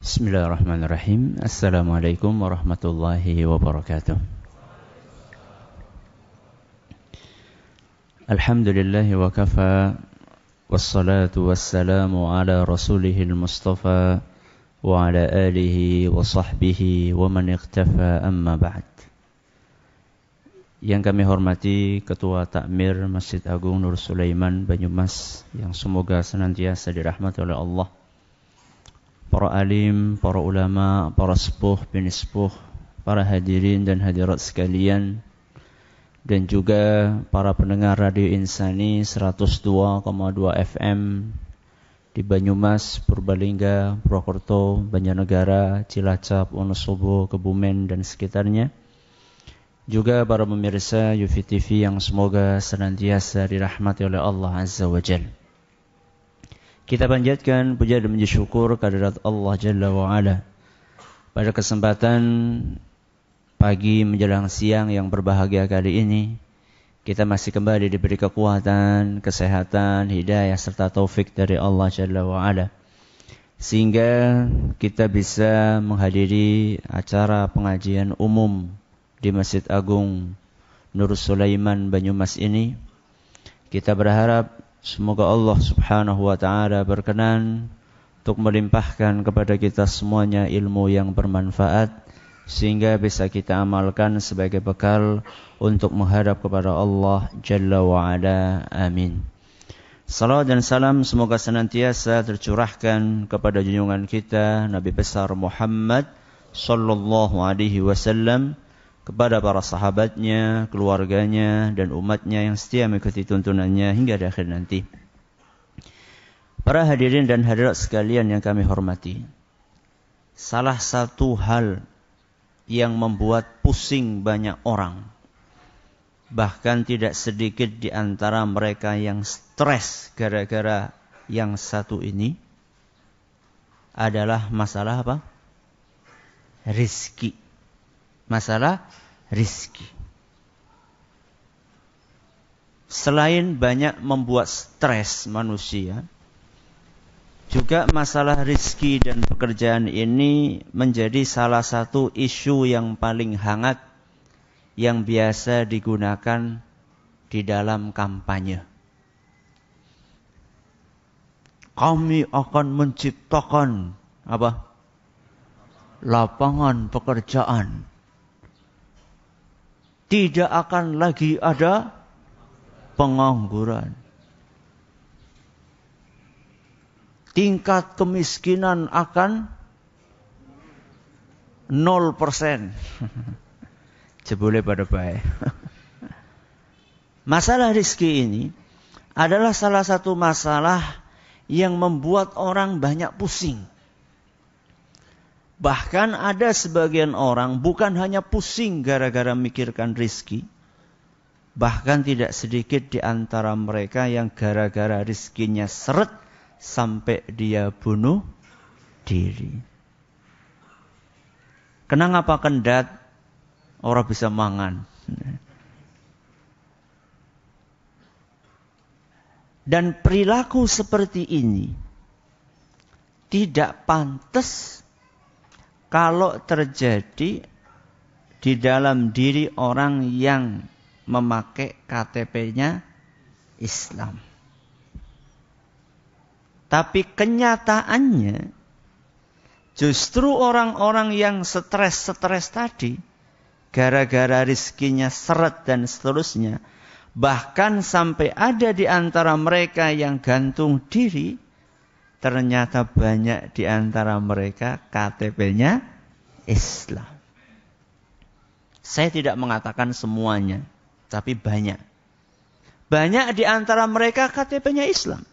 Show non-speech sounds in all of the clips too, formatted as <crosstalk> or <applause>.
Bismillahirrahmanirrahim. Assalamualaikum warahmatullahi wabarakatuh. Alhamdulillahi wa kafa wassalatu wassalamu ala rasulihil mustafa wa ala alihi wa sahbihi wa man iktafa amma ba'd. Yang kami hormati Ketua Takmir Masjid Agung Nur Sulaiman Banyumas yang semoga senantiasa dirahmati oleh Allah para alim, para ulama, para sepuh, bin sepuh, para hadirin dan hadirat sekalian, dan juga para pendengar Radio Insani 102,2 FM di Banyumas, Purbalingga, Purwokerto, Banjarnegara, Cilacap, Wonosobo, Kebumen, dan sekitarnya. Juga para pemirsa UFI yang semoga senantiasa dirahmati oleh Allah Azza wa Jalla. Kita panjatkan puja dan menjadi syukur kehadirat Allah Jalla wa'ala Pada kesempatan pagi menjelang siang yang berbahagia kali ini Kita masih kembali diberi kekuatan, kesehatan, hidayah serta taufik dari Allah Jalla wa'ala Sehingga kita bisa menghadiri acara pengajian umum di Masjid Agung Nur Sulaiman Banyumas ini Kita berharap Semoga Allah Subhanahu wa taala berkenan untuk melimpahkan kepada kita semuanya ilmu yang bermanfaat sehingga bisa kita amalkan sebagai bekal untuk menghadap kepada Allah Jalla wa ala. Amin. Salam dan salam semoga senantiasa tercurahkan kepada junjungan kita Nabi besar Muhammad sallallahu alaihi wasallam kepada para sahabatnya, keluarganya, dan umatnya yang setia mengikuti tuntunannya hingga di akhir nanti. Para hadirin dan hadirat sekalian yang kami hormati, salah satu hal yang membuat pusing banyak orang, bahkan tidak sedikit di antara mereka yang stres gara-gara yang satu ini, adalah masalah apa? Rizki. Masalah rizki. Selain banyak membuat stres manusia, juga masalah rizki dan pekerjaan ini menjadi salah satu isu yang paling hangat yang biasa digunakan di dalam kampanye. Kami akan menciptakan apa? Lapangan pekerjaan tidak akan lagi ada pengangguran. Tingkat kemiskinan akan 0%. <laughs> Jebule pada baik. <laughs> Masalah rizki ini adalah salah satu masalah yang membuat orang banyak pusing. Bahkan ada sebagian orang bukan hanya pusing gara-gara mikirkan rizki. Bahkan tidak sedikit di antara mereka yang gara-gara rizkinya seret sampai dia bunuh diri. kenapa kendat orang bisa mangan. Dan perilaku seperti ini tidak pantas kalau terjadi di dalam diri orang yang memakai KTP-nya Islam. Tapi kenyataannya justru orang-orang yang stres-stres tadi gara-gara rizkinya seret dan seterusnya bahkan sampai ada di antara mereka yang gantung diri ternyata banyak di antara mereka KTP-nya Islam. Saya tidak mengatakan semuanya, tapi banyak. Banyak di antara mereka KTP-nya Islam.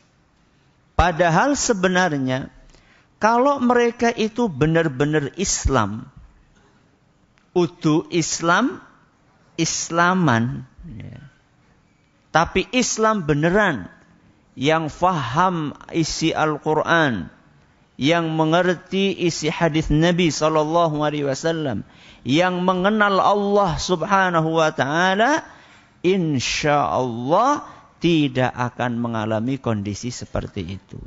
Padahal sebenarnya kalau mereka itu benar-benar Islam, utuh Islam, Islaman, ya. tapi Islam beneran, yang faham isi Al-Quran, yang mengerti isi hadis Nabi Sallallahu Alaihi Wasallam, yang mengenal Allah Subhanahu Wa Taala, insya Allah tidak akan mengalami kondisi seperti itu.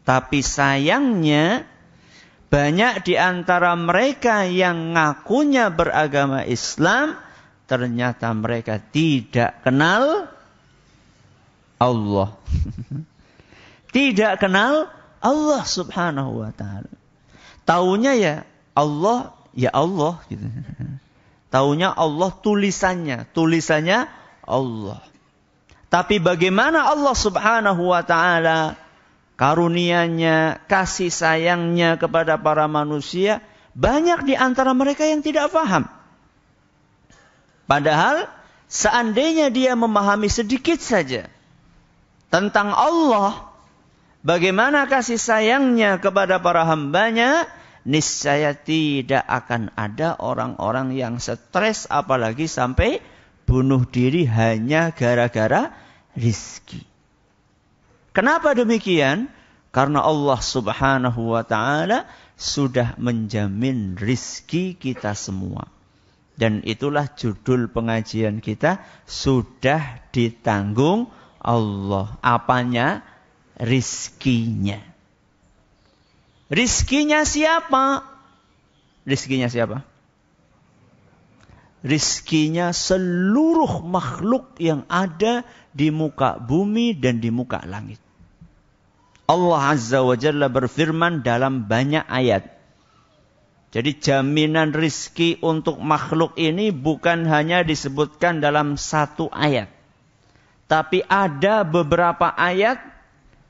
Tapi sayangnya banyak di antara mereka yang ngakunya beragama Islam ternyata mereka tidak kenal Allah. <laughs> Tidak kenal Allah Subhanahu wa taala. Taunya ya Allah, ya Allah gitu. <laughs> Taunya Allah tulisannya, tulisannya Allah. Tapi bagaimana Allah Subhanahu wa taala karunianya, kasih sayangnya kepada para manusia, banyak di antara mereka yang tidak paham. Padahal seandainya dia memahami sedikit saja, tentang Allah, bagaimana kasih sayangnya kepada para hambanya, niscaya tidak akan ada orang-orang yang stres apalagi sampai bunuh diri hanya gara-gara rizki. Kenapa demikian? Karena Allah subhanahu wa ta'ala sudah menjamin rizki kita semua. Dan itulah judul pengajian kita sudah ditanggung Allah. Apanya? Rizkinya. Rizkinya siapa? Rizkinya siapa? Rizkinya seluruh makhluk yang ada di muka bumi dan di muka langit. Allah Azza wa Jalla berfirman dalam banyak ayat. Jadi jaminan rizki untuk makhluk ini bukan hanya disebutkan dalam satu ayat. Tapi ada beberapa ayat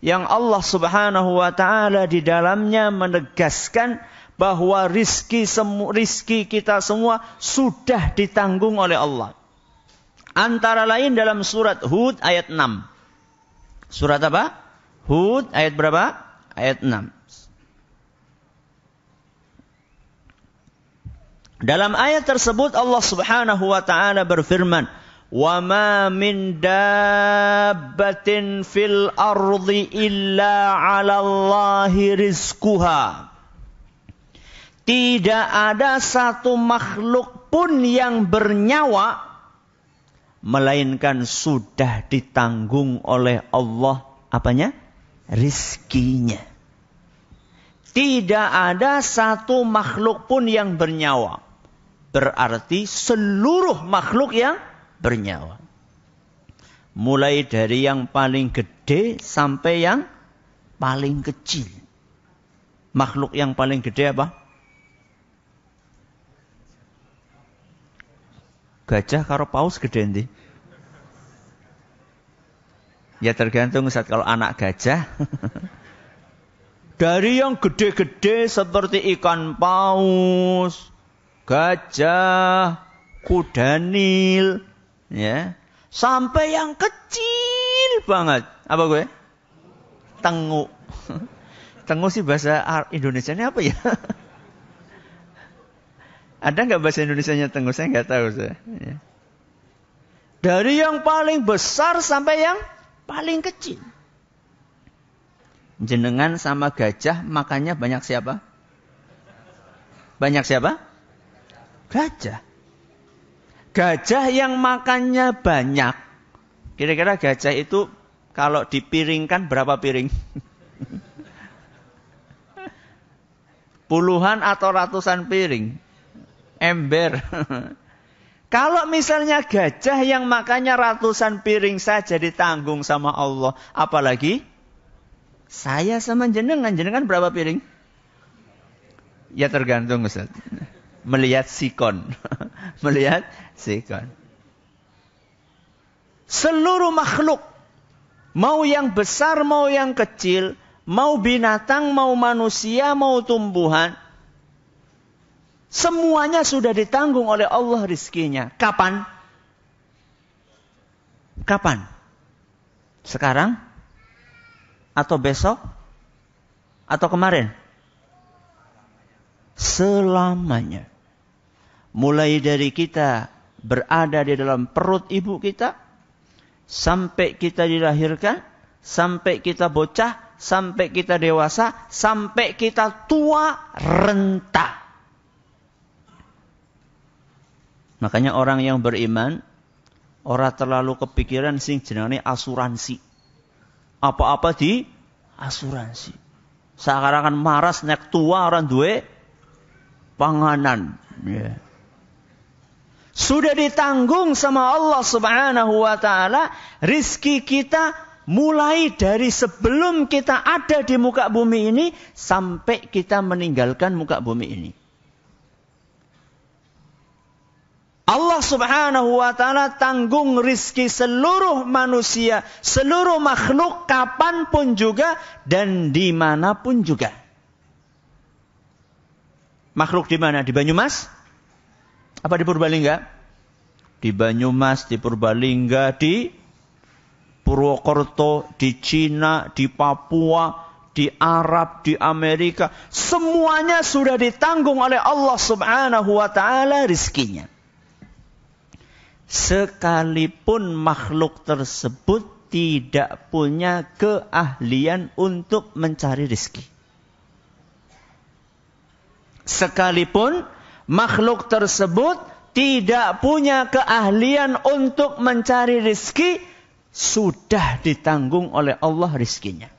yang Allah Subhanahu wa taala di dalamnya menegaskan bahwa rizki, semu, rizki kita semua sudah ditanggung oleh Allah. Antara lain dalam surat Hud ayat 6. Surat apa? Hud ayat berapa? Ayat 6. Dalam ayat tersebut Allah Subhanahu wa taala berfirman, وَمَا مِنْ دَابَّةٍ فِي الْأَرْضِ إِلَّا عَلَى اللَّهِ رِزْقُهَا Tidak ada satu makhluk pun yang bernyawa melainkan sudah ditanggung oleh Allah apanya? rizkinya. Tidak ada satu makhluk pun yang bernyawa. Berarti seluruh makhluk yang bernyawa. Mulai dari yang paling gede sampai yang paling kecil. Makhluk yang paling gede apa? Gajah karo paus gede nanti. Ya tergantung saat kalau anak gajah. <laughs> Dari yang gede-gede seperti ikan paus, gajah, kudanil, ya sampai yang kecil banget apa gue tengu <laughs> tengu sih bahasa Indonesia ini apa ya <laughs> ada nggak bahasa Indonesia nya tengu saya nggak tahu saya dari yang paling besar sampai yang paling kecil jenengan sama gajah makanya banyak siapa banyak siapa gajah Gajah yang makannya banyak. Kira-kira gajah itu kalau dipiringkan berapa piring? <laughs> Puluhan atau ratusan piring. Ember. <laughs> kalau misalnya gajah yang makannya ratusan piring saja ditanggung sama Allah. Apalagi saya sama jenengan. Jenengan berapa piring? Ya tergantung Ustaz melihat sikon. <laughs> melihat sikon. Seluruh makhluk, mau yang besar, mau yang kecil, mau binatang, mau manusia, mau tumbuhan, semuanya sudah ditanggung oleh Allah rizkinya. Kapan? Kapan? Sekarang? Atau besok? Atau kemarin? Selamanya. Mulai dari kita berada di dalam perut ibu kita, sampai kita dilahirkan, sampai kita bocah, sampai kita dewasa, sampai kita tua renta. Makanya orang yang beriman, orang terlalu kepikiran sing jenenge asuransi. Apa-apa di asuransi. Sekarang kan maras nek tua orang duwe panganan. Yeah. Sudah ditanggung sama Allah Subhanahu wa taala, rizki kita mulai dari sebelum kita ada di muka bumi ini sampai kita meninggalkan muka bumi ini. Allah subhanahu wa ta'ala tanggung rizki seluruh manusia, seluruh makhluk kapanpun juga dan dimanapun juga. Makhluk di mana? Di Banyumas? Apa di Purbalingga? Di Banyumas, di Purbalingga, di Purwokerto, di Cina, di Papua, di Arab, di Amerika. Semuanya sudah ditanggung oleh Allah subhanahu wa ta'ala rizkinya. Sekalipun makhluk tersebut tidak punya keahlian untuk mencari rizki. Sekalipun makhluk tersebut tidak punya keahlian untuk mencari rizki, sudah ditanggung oleh Allah rizkinya.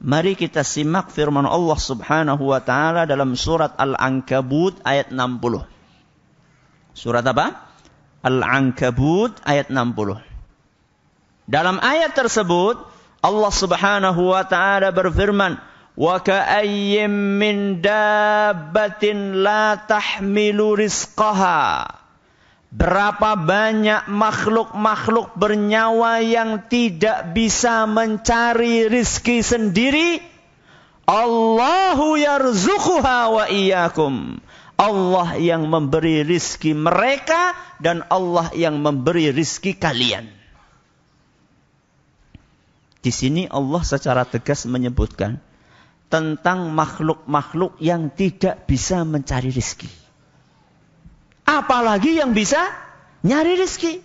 Mari kita simak firman Allah subhanahu wa ta'ala dalam surat Al-Ankabut ayat 60. Surat apa? Al-Ankabut ayat 60. Dalam ayat tersebut, Allah subhanahu wa ta'ala berfirman, وكأي من دابة لا تحمل رزقها Berapa banyak makhluk-makhluk bernyawa yang tidak bisa mencari rizki sendiri? Allahu yarzuquha wa iyyakum. Allah yang memberi rizki mereka dan Allah yang memberi rizki kalian. Di sini Allah secara tegas menyebutkan tentang makhluk-makhluk yang tidak bisa mencari rezeki. Apalagi yang bisa nyari rezeki.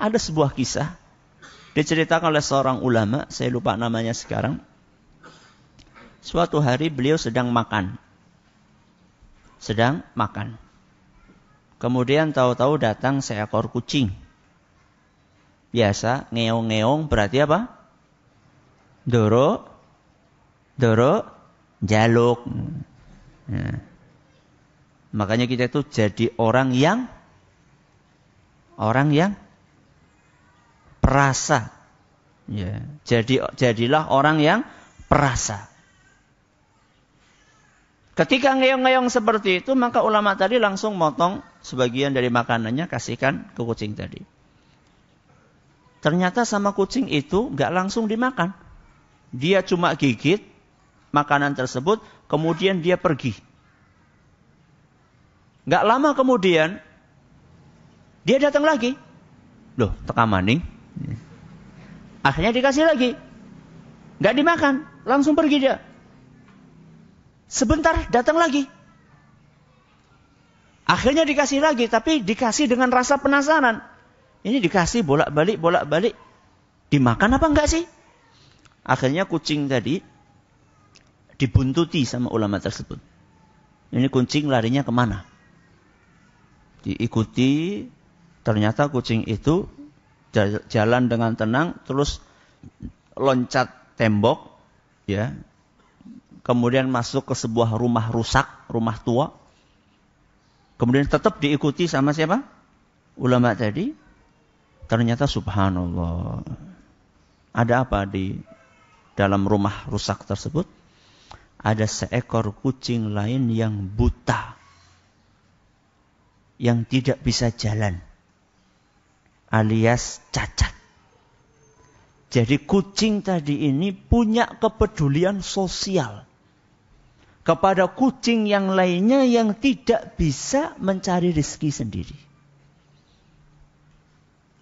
Ada sebuah kisah diceritakan oleh seorang ulama, saya lupa namanya sekarang. Suatu hari beliau sedang makan. Sedang makan. Kemudian tahu-tahu datang seekor kucing. Biasa ngeong-ngeong berarti apa? Doro doro jaluk. Nah. Makanya kita itu jadi orang yang orang yang perasa. Ya. Jadi jadilah orang yang perasa. Ketika ngeyong-ngeyong seperti itu, maka ulama tadi langsung motong sebagian dari makanannya kasihkan ke kucing tadi. Ternyata sama kucing itu gak langsung dimakan. Dia cuma gigit, makanan tersebut, kemudian dia pergi. Gak lama kemudian, dia datang lagi. Loh, teka maning. Akhirnya dikasih lagi. Gak dimakan, langsung pergi dia. Sebentar datang lagi. Akhirnya dikasih lagi, tapi dikasih dengan rasa penasaran. Ini dikasih bolak-balik, bolak-balik. Dimakan apa enggak sih? Akhirnya kucing tadi dibuntuti sama ulama tersebut. Ini kucing larinya kemana? Diikuti, ternyata kucing itu jalan dengan tenang, terus loncat tembok, ya, kemudian masuk ke sebuah rumah rusak, rumah tua, kemudian tetap diikuti sama siapa? Ulama tadi. Ternyata subhanallah. Ada apa di dalam rumah rusak tersebut? ada seekor kucing lain yang buta, yang tidak bisa jalan, alias cacat. Jadi kucing tadi ini punya kepedulian sosial kepada kucing yang lainnya yang tidak bisa mencari rezeki sendiri.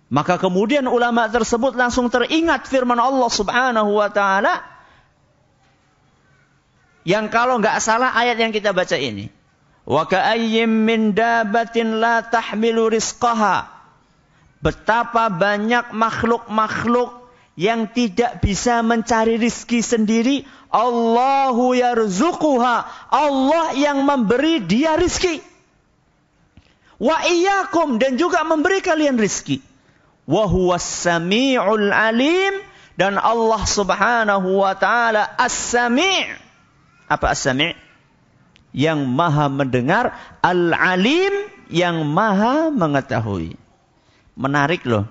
Maka kemudian ulama tersebut langsung teringat firman Allah Subhanahu wa taala yang kalau nggak salah ayat yang kita baca ini. Wa ka'ayyim min dabatin la tahmilu rizqaha. Betapa banyak makhluk-makhluk yang tidak bisa mencari rizki sendiri, Allahu yarzuquha. Allah yang memberi dia rizki. Wa iyyakum dan juga memberi kalian rizki. Wa huwas sami'ul alim dan Allah Subhanahu wa taala as-sami' Apa as Yang maha mendengar. Al-alim yang maha mengetahui. Menarik loh.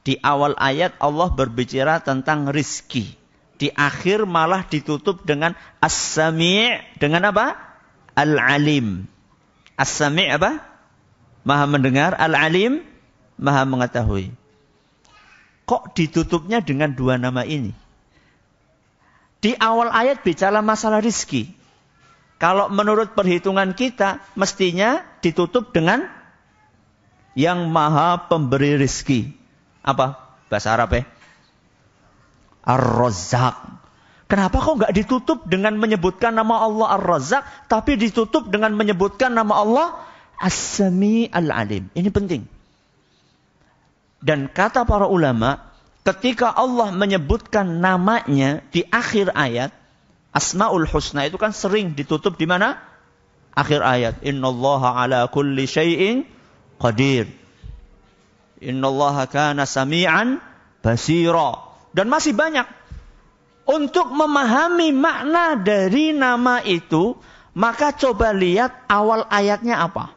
Di awal ayat Allah berbicara tentang rizki. Di akhir malah ditutup dengan as dengan apa? Al-alim. as apa? Maha mendengar. Al-alim maha mengetahui. Kok ditutupnya dengan dua nama ini? Di awal ayat bicara masalah rizki. Kalau menurut perhitungan kita, mestinya ditutup dengan yang maha pemberi rizki. Apa? Bahasa Arab ya? ar razak Kenapa kok nggak ditutup dengan menyebutkan nama Allah ar razak tapi ditutup dengan menyebutkan nama Allah As-Sami Al-Alim. Ini penting. Dan kata para ulama, ketika Allah menyebutkan namanya di akhir ayat, Asmaul Husna itu kan sering ditutup di mana? Akhir ayat. Innallaha ala kulli syai'in qadir. Innallaha kana sami'an basira. Dan masih banyak. Untuk memahami makna dari nama itu, maka coba lihat awal ayatnya apa.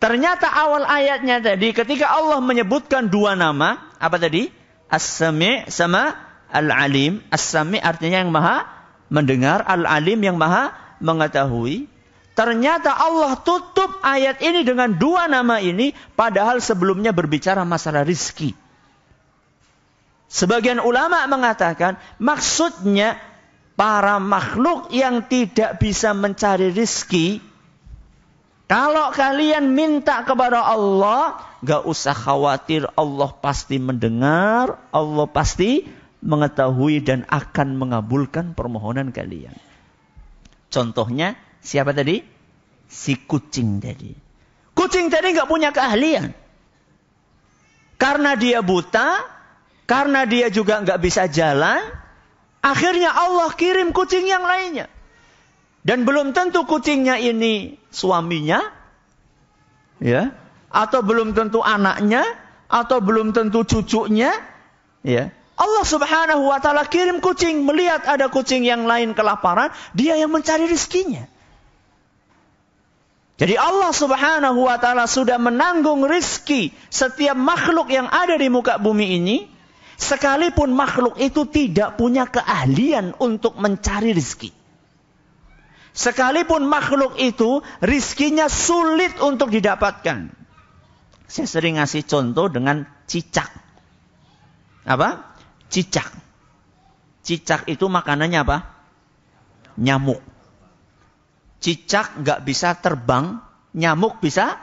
Ternyata awal ayatnya tadi ketika Allah menyebutkan dua nama, apa tadi? As-Sami' sama Al-Alim. As-Sami' artinya yang maha mendengar, Al-Alim yang maha mengetahui. Ternyata Allah tutup ayat ini dengan dua nama ini, padahal sebelumnya berbicara masalah rizki. Sebagian ulama mengatakan, maksudnya para makhluk yang tidak bisa mencari rizki, kalau kalian minta kepada Allah, Gak usah khawatir, Allah pasti mendengar, Allah pasti mengetahui dan akan mengabulkan permohonan kalian. Contohnya, siapa tadi? Si kucing tadi. Kucing tadi gak punya keahlian. Karena dia buta, karena dia juga gak bisa jalan, akhirnya Allah kirim kucing yang lainnya. Dan belum tentu kucingnya ini suaminya, ya, atau belum tentu anaknya atau belum tentu cucunya ya Allah Subhanahu wa taala kirim kucing melihat ada kucing yang lain kelaparan dia yang mencari rizkinya jadi Allah subhanahu wa ta'ala sudah menanggung rizki setiap makhluk yang ada di muka bumi ini. Sekalipun makhluk itu tidak punya keahlian untuk mencari rizki. Sekalipun makhluk itu rizkinya sulit untuk didapatkan. Saya sering ngasih contoh dengan cicak. Apa? Cicak. Cicak itu makanannya apa? Nyamuk. Cicak nggak bisa terbang, nyamuk bisa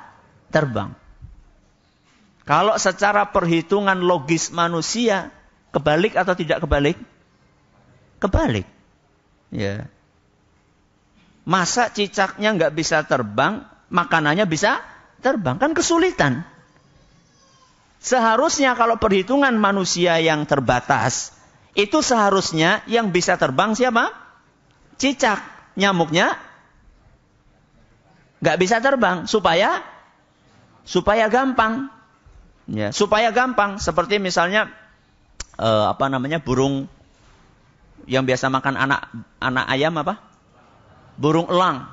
terbang. Kalau secara perhitungan logis manusia, kebalik atau tidak kebalik? Kebalik. Ya. Masa cicaknya nggak bisa terbang, makanannya bisa terbang kan kesulitan. Seharusnya kalau perhitungan manusia yang terbatas, itu seharusnya yang bisa terbang siapa? Cicak. Nyamuknya nggak bisa terbang. Supaya? Supaya gampang. Ya, supaya gampang. Seperti misalnya, uh, apa namanya, burung yang biasa makan anak anak ayam apa? Burung elang.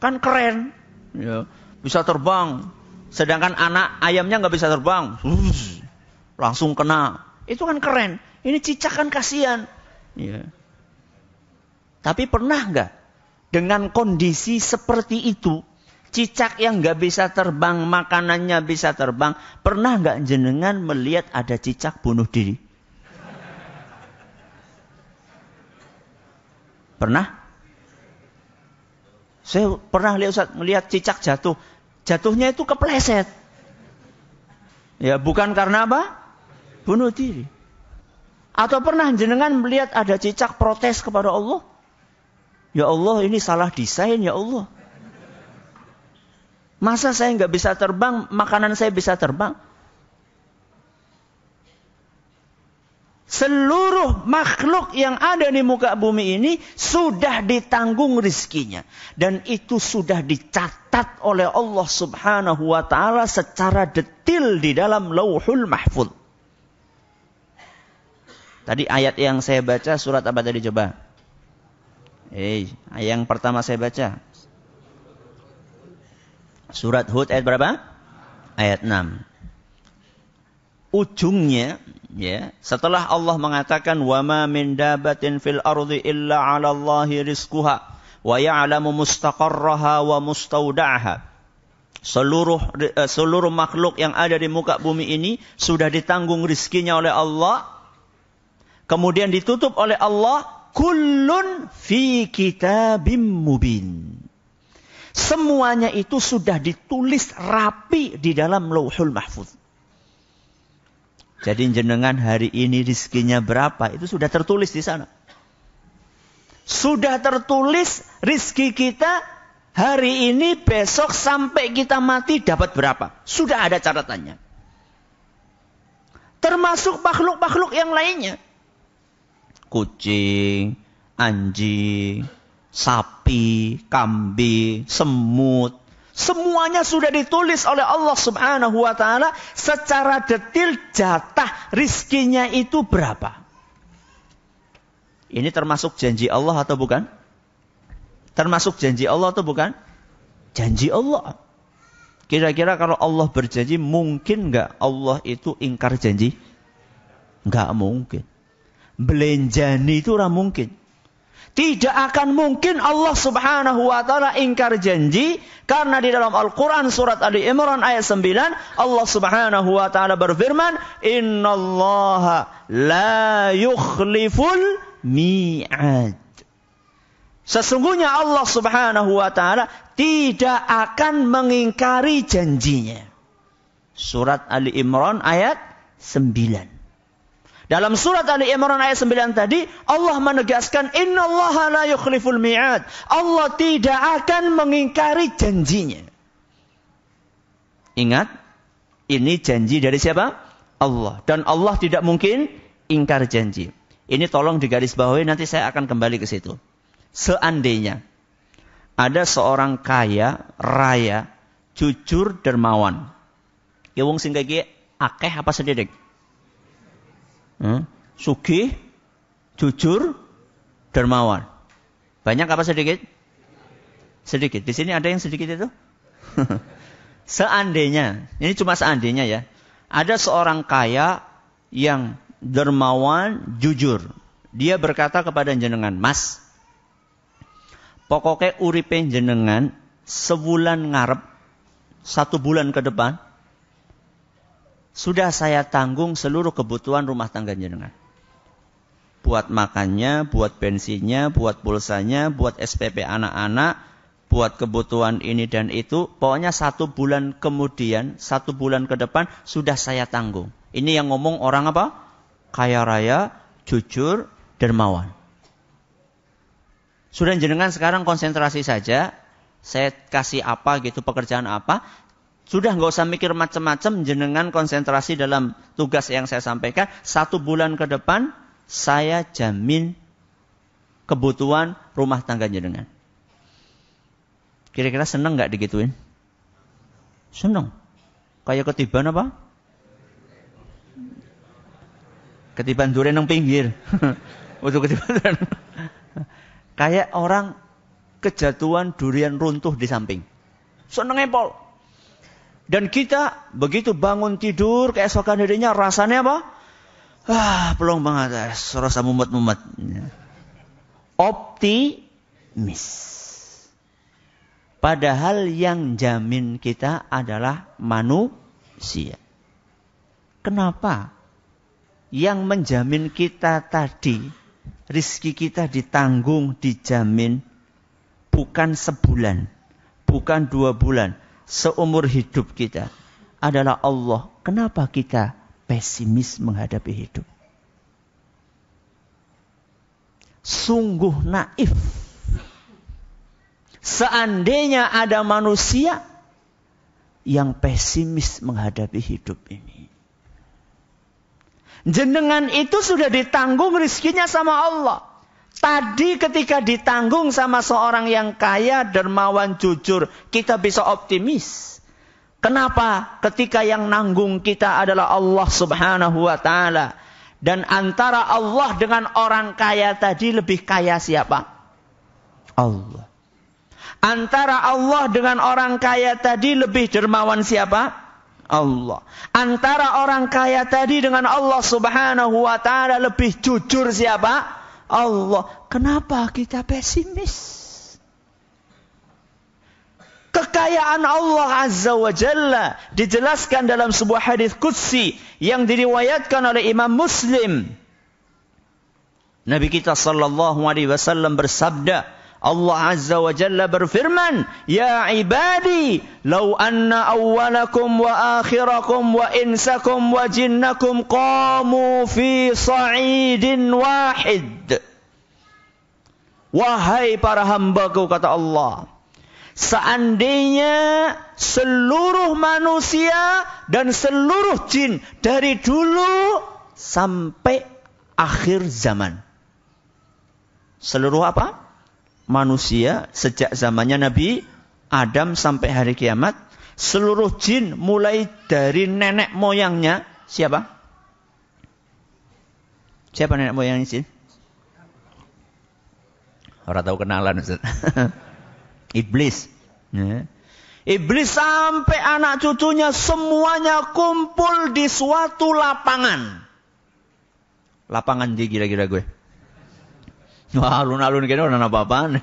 Kan keren. Ya, bisa terbang Sedangkan anak ayamnya nggak bisa terbang. Langsung kena. Itu kan keren. Ini cicak kan kasihan. Ya. Tapi pernah nggak dengan kondisi seperti itu, cicak yang nggak bisa terbang, makanannya bisa terbang, pernah nggak jenengan melihat ada cicak bunuh diri? Pernah? Saya pernah lihat, melihat cicak jatuh jatuhnya itu kepleset. Ya, bukan karena apa? Bunuh diri. Atau pernah jenengan melihat ada cicak protes kepada Allah? Ya Allah, ini salah desain ya Allah. Masa saya nggak bisa terbang, makanan saya bisa terbang? Seluruh makhluk yang ada di muka bumi ini sudah ditanggung rizkinya. Dan itu sudah dicatat oleh Allah subhanahu wa ta'ala secara detil di dalam lauhul mahfud. Tadi ayat yang saya baca surat apa tadi coba? Eh, yang pertama saya baca. Surat Hud ayat berapa? Ayat 6. Ujungnya ya setelah Allah mengatakan wama min dabatin fil ardi illa 'ala Allahi rizquha wa ya'lamu mustaqarraha wa mustaudaha seluruh eh, seluruh makhluk yang ada di muka bumi ini sudah ditanggung rizkinya oleh Allah kemudian ditutup oleh Allah kullun fi kitabim mubin semuanya itu sudah ditulis rapi di dalam lauhul mahfuz jadi jenengan hari ini rizkinya berapa itu sudah tertulis di sana. Sudah tertulis rizki kita hari ini besok sampai kita mati dapat berapa. Sudah ada catatannya. Termasuk makhluk-makhluk yang lainnya. Kucing, anjing, sapi, kambing, semut, Semuanya sudah ditulis oleh Allah Subhanahu wa taala secara detil jatah rizkinya itu berapa. Ini termasuk janji Allah atau bukan? Termasuk janji Allah atau bukan? Janji Allah. Kira-kira kalau Allah berjanji mungkin nggak Allah itu ingkar janji? Nggak mungkin. Belenjani itu orang mungkin. Tidak akan mungkin Allah Subhanahu wa taala ingkar janji karena di dalam Al-Qur'an surat Ali Imran ayat 9 Allah Subhanahu wa taala berfirman, "Innallaha la yukhliful mi'ad." Sesungguhnya Allah Subhanahu wa taala tidak akan mengingkari janjinya. Surat Ali Imran ayat 9. Dalam surat Ali Imran ayat 9 tadi, Allah menegaskan, Inna Allah la Allah tidak akan mengingkari janjinya. Ingat, ini janji dari siapa? Allah. Dan Allah tidak mungkin ingkar janji. Ini tolong digarisbawahi nanti saya akan kembali ke situ. Seandainya, ada seorang kaya, raya, jujur, dermawan. Ya wong sing akeh apa sendiri? Hmm? Sugih, jujur, dermawan. Banyak apa sedikit? Sedikit. Di sini ada yang sedikit itu? <laughs> seandainya, ini cuma seandainya ya. Ada seorang kaya yang dermawan, jujur. Dia berkata kepada jenengan, Mas, pokoknya uripe jenengan sebulan ngarep, satu bulan ke depan, sudah saya tanggung seluruh kebutuhan rumah tangga jenengan. Buat makannya, buat bensinnya, buat pulsanya, buat SPP anak-anak, buat kebutuhan ini dan itu. Pokoknya satu bulan kemudian, satu bulan ke depan sudah saya tanggung. Ini yang ngomong orang apa? Kaya raya, jujur, dermawan. Sudah jenengan sekarang konsentrasi saja. Saya kasih apa gitu, pekerjaan apa. Sudah nggak usah mikir macam-macam, jenengan konsentrasi dalam tugas yang saya sampaikan. Satu bulan ke depan, saya jamin kebutuhan rumah tangga jenengan. Kira-kira seneng nggak digituin? Seneng. Kayak ketiban apa? Ketiban durian yang pinggir. <laughs> Untuk ketiban Kayak orang kejatuhan durian runtuh di samping. Seneng pol dan kita begitu bangun tidur keesokan harinya rasanya apa? Ah, pelong banget, eh, rasa mumet-mumet. Optimis. Padahal yang jamin kita adalah manusia. Kenapa? Yang menjamin kita tadi, rizki kita ditanggung, dijamin, bukan sebulan, bukan dua bulan, seumur hidup kita adalah Allah. Kenapa kita pesimis menghadapi hidup? Sungguh naif. Seandainya ada manusia yang pesimis menghadapi hidup ini. Jenengan itu sudah ditanggung rizkinya sama Allah. Tadi ketika ditanggung sama seorang yang kaya, dermawan, jujur, kita bisa optimis. Kenapa? Ketika yang nanggung kita adalah Allah Subhanahu wa taala. Dan antara Allah dengan orang kaya tadi lebih kaya siapa? Allah. Antara Allah dengan orang kaya tadi lebih dermawan siapa? Allah. Antara orang kaya tadi dengan Allah Subhanahu wa taala lebih jujur siapa? Allah. Kenapa kita pesimis? Kekayaan Allah Azza wa Jalla dijelaskan dalam sebuah hadis qudsi yang diriwayatkan oleh Imam Muslim. Nabi kita sallallahu alaihi wasallam bersabda, Allah Azza wa Jalla berfirman, "Ya ibadi, Lau anna awalakum wa akhirakum wa insakum wa jinnakum qamu fi sa'idin wahid." Wahai para hambaku kata Allah, seandainya seluruh manusia dan seluruh jin dari dulu sampai akhir zaman. Seluruh apa? manusia sejak zamannya Nabi Adam sampai hari kiamat, seluruh jin mulai dari nenek moyangnya siapa? Siapa nenek moyangnya jin? Orang tahu kenalan Ustaz. <laughs> Iblis. Ya. Iblis sampai anak cucunya semuanya kumpul di suatu lapangan. Lapangan di kira-kira gue. Alun-alun kene ora apa-apaan.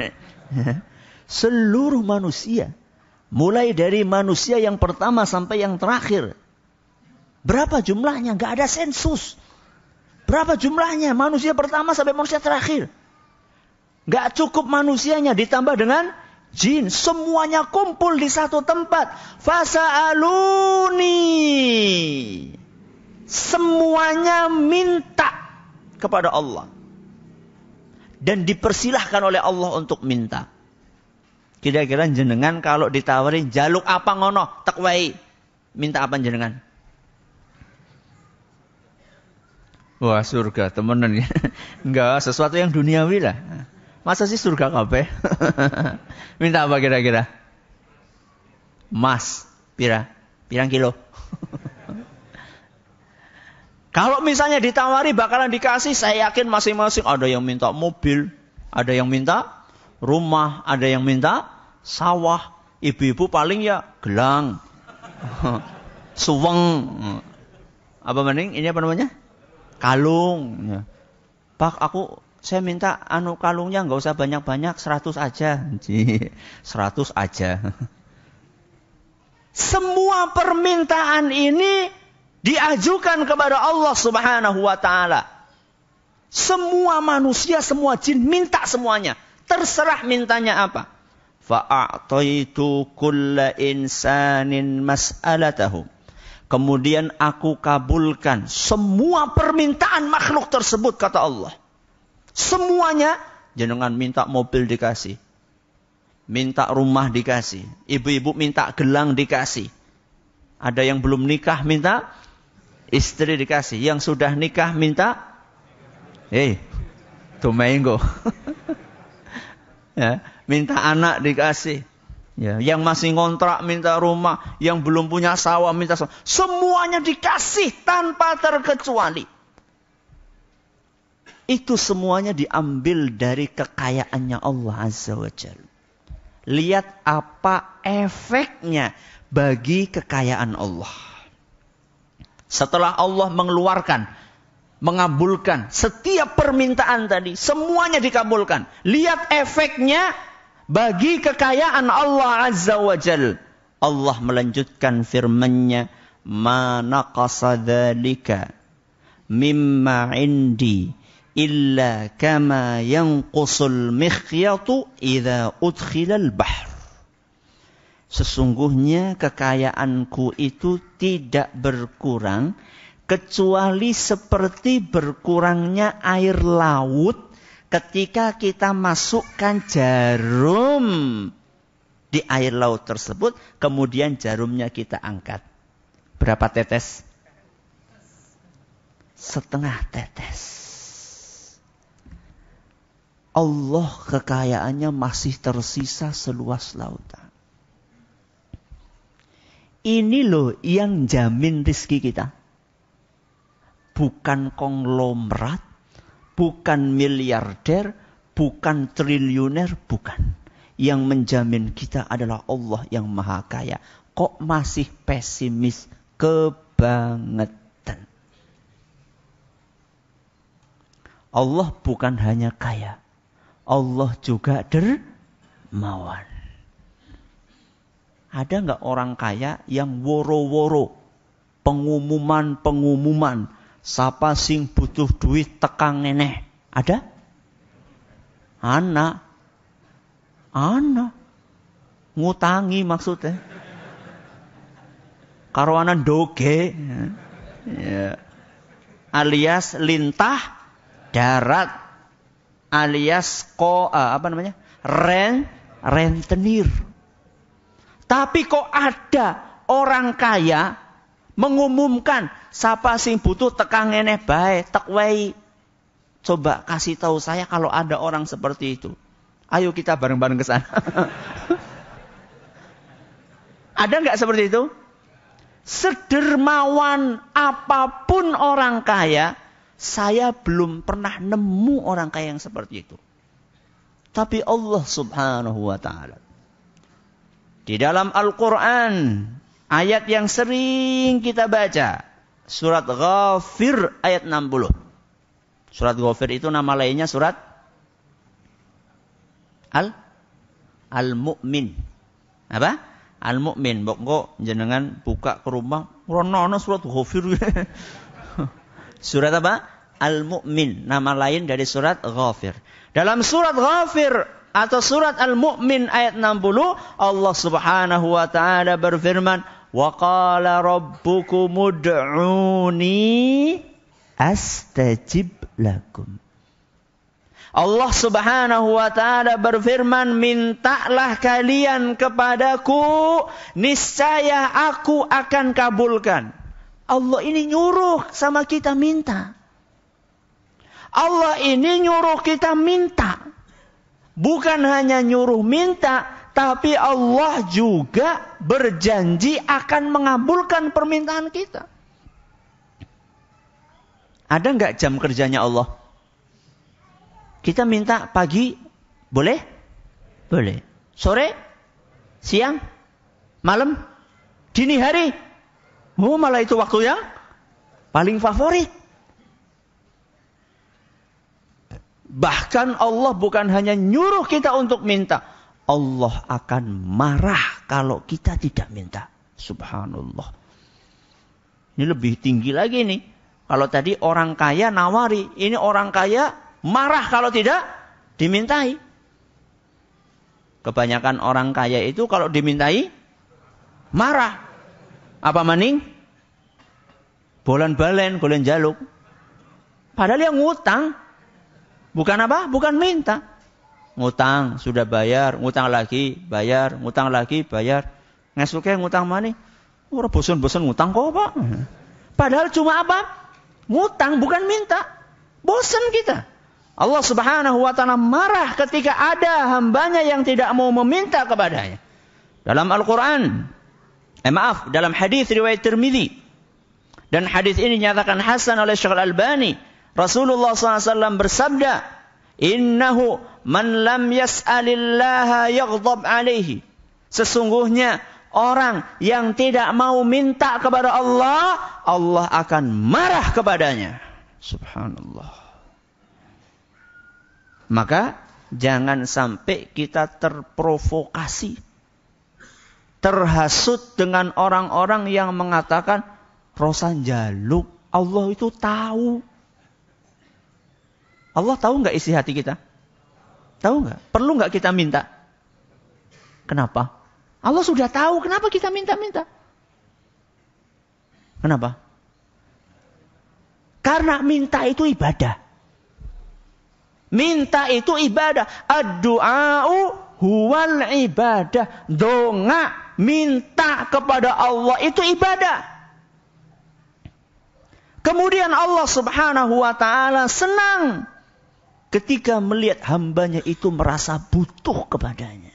<laughs> Seluruh manusia, mulai dari manusia yang pertama sampai yang terakhir. Berapa jumlahnya? Gak ada sensus. Berapa jumlahnya? Manusia pertama sampai manusia terakhir. Gak cukup manusianya ditambah dengan jin. Semuanya kumpul di satu tempat. Fasa aluni. Semuanya minta kepada Allah dan dipersilahkan oleh Allah untuk minta. Kira-kira jenengan kalau ditawarin jaluk apa ngono, takwai. Minta apa jenengan? Wah surga temenan ya. <laughs> Enggak, sesuatu yang duniawi lah. Masa sih surga kape? <laughs> Minta apa kira-kira? Mas, pira, pirang kilo. <laughs> Kalau misalnya ditawari bakalan dikasih, saya yakin masing-masing ada yang minta mobil, ada yang minta rumah, ada yang minta sawah. Ibu-ibu paling ya gelang, <laughs> suweng, apa mending ini apa namanya? Kalung. Ya. Pak aku saya minta anu kalungnya nggak usah banyak-banyak 100 aja. seratus aja. <laughs> Semua permintaan ini diajukan kepada Allah Subhanahu wa taala. Semua manusia, semua jin minta semuanya. Terserah mintanya apa. Fa'ataitu kulla insanin mas'alatahu. Kemudian aku kabulkan semua permintaan makhluk tersebut kata Allah. Semuanya jenengan minta mobil dikasih. Minta rumah dikasih. Ibu-ibu minta gelang dikasih. Ada yang belum nikah minta Istri dikasih, yang sudah nikah minta eh hey, <laughs> ya, minta anak dikasih. Ya, yang masih ngontrak minta rumah, yang belum punya sawah minta sawah. Semuanya dikasih tanpa terkecuali. Itu semuanya diambil dari kekayaannya Allah Azza Wajalla. Lihat apa efeknya bagi kekayaan Allah. Setelah Allah mengeluarkan, mengabulkan setiap permintaan tadi, semuanya dikabulkan. Lihat efeknya bagi kekayaan Allah Azza wa Jal. Allah melanjutkan firmannya, nya "Ma naqasa dhalika mimma indi illa kama yanqusul mikhyatu idza udkhila al-bahr." Sesungguhnya kekayaanku itu tidak berkurang kecuali seperti berkurangnya air laut ketika kita masukkan jarum di air laut tersebut, kemudian jarumnya kita angkat. Berapa tetes? Setengah tetes. Allah kekayaannya masih tersisa seluas lautan. Ini loh yang jamin rizki kita. Bukan konglomerat, bukan miliarder, bukan triliuner, bukan. Yang menjamin kita adalah Allah yang maha kaya. Kok masih pesimis kebangetan? Allah bukan hanya kaya. Allah juga dermawan. Ada nggak orang kaya yang woro-woro pengumuman-pengumuman siapa sing butuh duit tekan nenek? Ada? Anak. Anak. Ngutangi maksudnya. Karuanan doge. Ya. Alias lintah darat. Alias ko, eh, apa namanya? Ren, rentenir tapi kok ada orang kaya mengumumkan siapa sih butuh tekang eneh baik, tekwei. Coba kasih tahu saya kalau ada orang seperti itu. Ayo kita bareng-bareng ke sana. <laughs> ada nggak seperti itu? Sedermawan apapun orang kaya, saya belum pernah nemu orang kaya yang seperti itu. Tapi Allah subhanahu wa ta'ala di dalam Al-Quran, ayat yang sering kita baca, surat Ghafir ayat 60. Surat Ghafir itu nama lainnya surat Al al Mukmin Apa? Al-Mu'min. Pokok jenengan buka ke rumah, surat Ghafir. <laughs> surat apa? al Mukmin Nama lain dari surat Ghafir. Dalam surat Ghafir atau surat Al-Mu'min ayat 60 Allah Subhanahu wa taala berfirman wa qala rabbukum ud'uni astajib lakum Allah Subhanahu wa taala berfirman mintalah kalian kepadaku niscaya aku akan kabulkan Allah ini nyuruh sama kita minta Allah ini nyuruh kita minta bukan hanya nyuruh minta, tapi Allah juga berjanji akan mengabulkan permintaan kita. Ada nggak jam kerjanya Allah? Kita minta pagi, boleh? Boleh. Sore? Siang? Malam? Dini hari? Oh, malah itu waktu yang paling favorit. Bahkan Allah bukan hanya nyuruh kita untuk minta. Allah akan marah kalau kita tidak minta. Subhanallah. Ini lebih tinggi lagi nih. Kalau tadi orang kaya nawari, ini orang kaya marah kalau tidak dimintai. Kebanyakan orang kaya itu kalau dimintai marah. Apa maning? Bolan-balen, bolan jaluk. Padahal yang ngutang Bukan apa? Bukan minta. Ngutang, sudah bayar, ngutang lagi, bayar, ngutang lagi, bayar. Ngesuknya ngutang mana? Orang bosan-bosan ngutang kok, Pak. Padahal cuma apa? Ngutang bukan minta. Bosan kita. Allah Subhanahu wa taala marah ketika ada hambanya yang tidak mau meminta kepadanya. Dalam Al-Qur'an, eh, maaf, dalam hadis riwayat Tirmidhi. dan hadis ini dinyatakan hasan oleh Syekh Al-Albani Rasulullah SAW bersabda, Innahu man lam yas'alillaha yaghdab alaihi. Sesungguhnya orang yang tidak mau minta kepada Allah, Allah akan marah kepadanya. Subhanallah. Maka jangan sampai kita terprovokasi, terhasut dengan orang-orang yang mengatakan, Rosan jaluk, Allah itu tahu. Allah tahu nggak isi hati kita? Tahu nggak? Perlu nggak kita minta? Kenapa? Allah sudah tahu kenapa kita minta-minta. Kenapa? Karena minta itu ibadah. Minta itu ibadah. Ad-du'a'u huwal ibadah. Donga minta kepada Allah itu ibadah. Kemudian Allah subhanahu wa ta'ala senang ketika melihat hambanya itu merasa butuh kepadanya.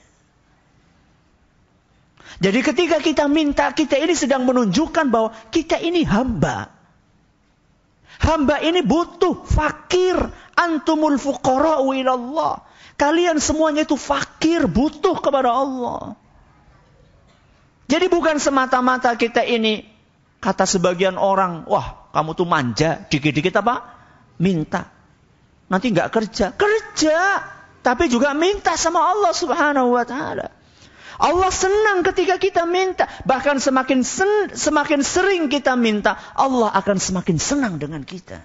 Jadi ketika kita minta, kita ini sedang menunjukkan bahwa kita ini hamba. Hamba ini butuh, fakir, antumul fuqara'u ilallah. Kalian semuanya itu fakir, butuh kepada Allah. Jadi bukan semata-mata kita ini, kata sebagian orang, wah kamu tuh manja, dikit-dikit apa? Minta nanti nggak kerja. Kerja, tapi juga minta sama Allah Subhanahu wa taala. Allah senang ketika kita minta, bahkan semakin sen, semakin sering kita minta, Allah akan semakin senang dengan kita.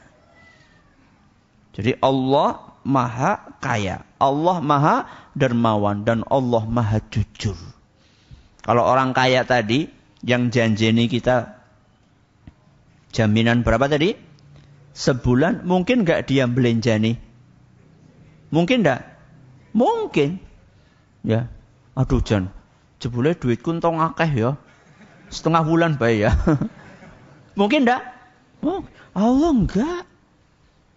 Jadi Allah Maha Kaya, Allah Maha Dermawan dan Allah Maha Jujur. Kalau orang kaya tadi yang janjini kita jaminan berapa tadi? sebulan mungkin nggak dia belanja nih Mungkin nggak? Mungkin. Ya. Aduh Jan, jebule duitku entong akeh ya. Setengah bulan bayar, ya. <laughs> mungkin nggak? Oh, Allah enggak.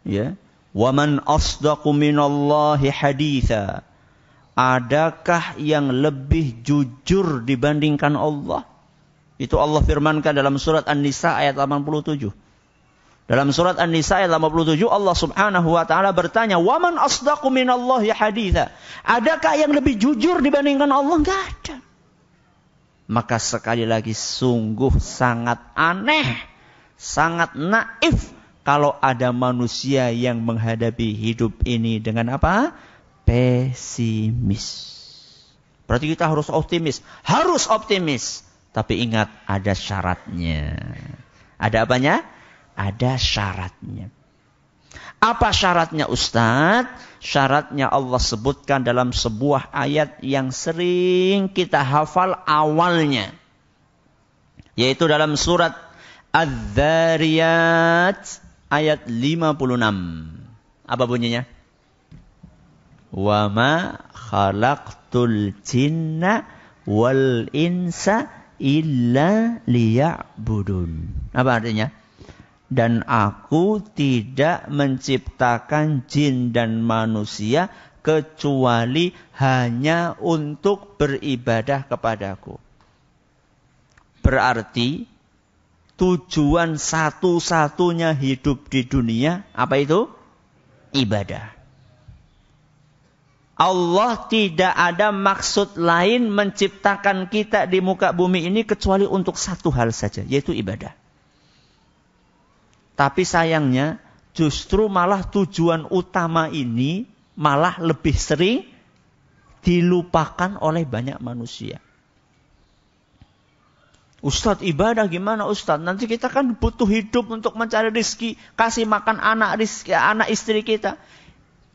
Ya. Waman asdaqu minallahi haditha. Adakah yang lebih jujur dibandingkan Allah? Itu Allah firmankan dalam surat An-Nisa ayat 87. Dalam surat An-Nisa ayat 87 Allah Subhanahu wa taala bertanya, "Waman asdaqu minallahi haditha?" Adakah yang lebih jujur dibandingkan Allah? Enggak ada. Maka sekali lagi sungguh sangat aneh, sangat naif kalau ada manusia yang menghadapi hidup ini dengan apa? Pesimis. Berarti kita harus optimis, harus optimis. Tapi ingat ada syaratnya. Ada apanya? ada syaratnya. Apa syaratnya Ustadz? Syaratnya Allah sebutkan dalam sebuah ayat yang sering kita hafal awalnya. Yaitu dalam surat Az-Zariyat ayat 56. Apa bunyinya? Wama khalaqtul jinna wal insa illa liya'budun. Apa artinya? dan aku tidak menciptakan jin dan manusia kecuali hanya untuk beribadah kepadaku. Berarti tujuan satu-satunya hidup di dunia apa itu? Ibadah. Allah tidak ada maksud lain menciptakan kita di muka bumi ini kecuali untuk satu hal saja, yaitu ibadah. Tapi sayangnya justru malah tujuan utama ini malah lebih sering dilupakan oleh banyak manusia. Ustadz ibadah gimana Ustadz? Nanti kita kan butuh hidup untuk mencari rezeki, Kasih makan anak rizki, anak istri kita.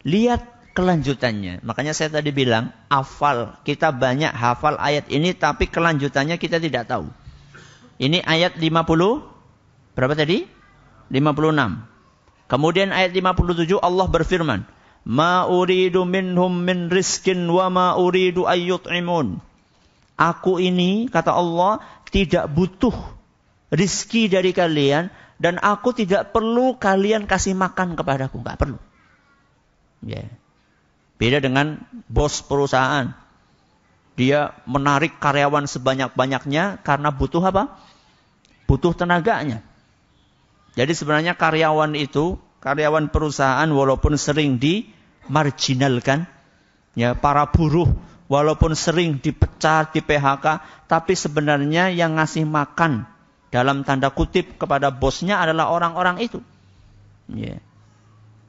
Lihat kelanjutannya. Makanya saya tadi bilang, hafal. Kita banyak hafal ayat ini, tapi kelanjutannya kita tidak tahu. Ini ayat 50, berapa tadi? 56. Kemudian ayat 57 Allah berfirman, "Ma uridu minhum min rizkin wa ma uridu ayyut'imun." Aku ini kata Allah tidak butuh rizki dari kalian dan aku tidak perlu kalian kasih makan kepadaku, enggak perlu. Ya. Yeah. Beda dengan bos perusahaan. Dia menarik karyawan sebanyak-banyaknya karena butuh apa? Butuh tenaganya. Jadi sebenarnya karyawan itu, karyawan perusahaan walaupun sering dimarginalkan, ya para buruh walaupun sering dipecat, di PHK, tapi sebenarnya yang ngasih makan dalam tanda kutip kepada bosnya adalah orang-orang itu. Ya.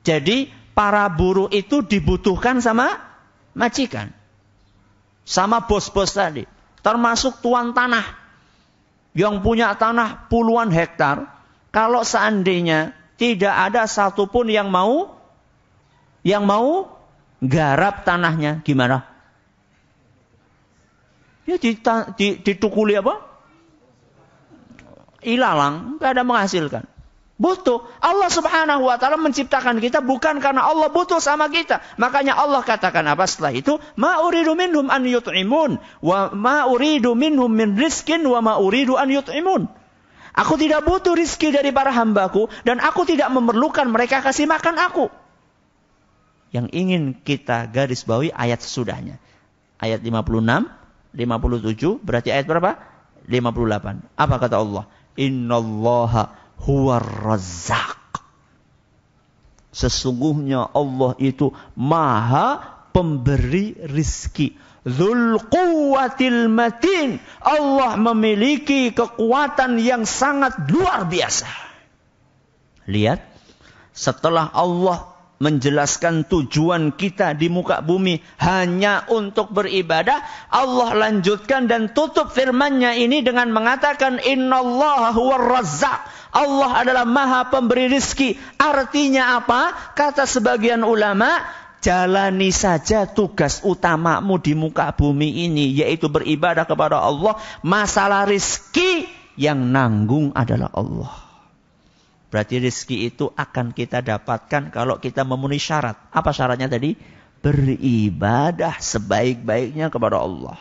Jadi para buruh itu dibutuhkan sama majikan. Sama bos-bos tadi. Termasuk tuan tanah. Yang punya tanah puluhan hektar kalau seandainya tidak ada satupun yang mau yang mau garap tanahnya, gimana? Ya, Dia ditukuli apa? Ilalang, nggak ada menghasilkan. Butuh. Allah subhanahu wa ta'ala menciptakan kita bukan karena Allah butuh sama kita. Makanya Allah katakan apa setelah itu? Ma uridu minhum an yut'imun. Wa ma uridu minhum min rizkin wa ma uridu an yut'imun. Aku tidak butuh rizki dari para hambaku dan aku tidak memerlukan mereka kasih makan aku. Yang ingin kita garis bawahi ayat sesudahnya. Ayat 56, 57, berarti ayat berapa? 58. Apa kata Allah? Inna allaha huwar razzaq. Sesungguhnya Allah itu maha pemberi rizki Zul quwwatil matin. Allah memiliki kekuatan yang sangat luar biasa. Lihat, setelah Allah menjelaskan tujuan kita di muka bumi hanya untuk beribadah, Allah lanjutkan dan tutup firman-Nya ini dengan mengatakan innallaha huwar Allah adalah Maha Pemberi Rizki. Artinya apa? Kata sebagian ulama, Jalani saja tugas utamamu di muka bumi ini, yaitu beribadah kepada Allah. Masalah rizki yang nanggung adalah Allah. Berarti rizki itu akan kita dapatkan kalau kita memenuhi syarat. Apa syaratnya tadi? Beribadah sebaik-baiknya kepada Allah.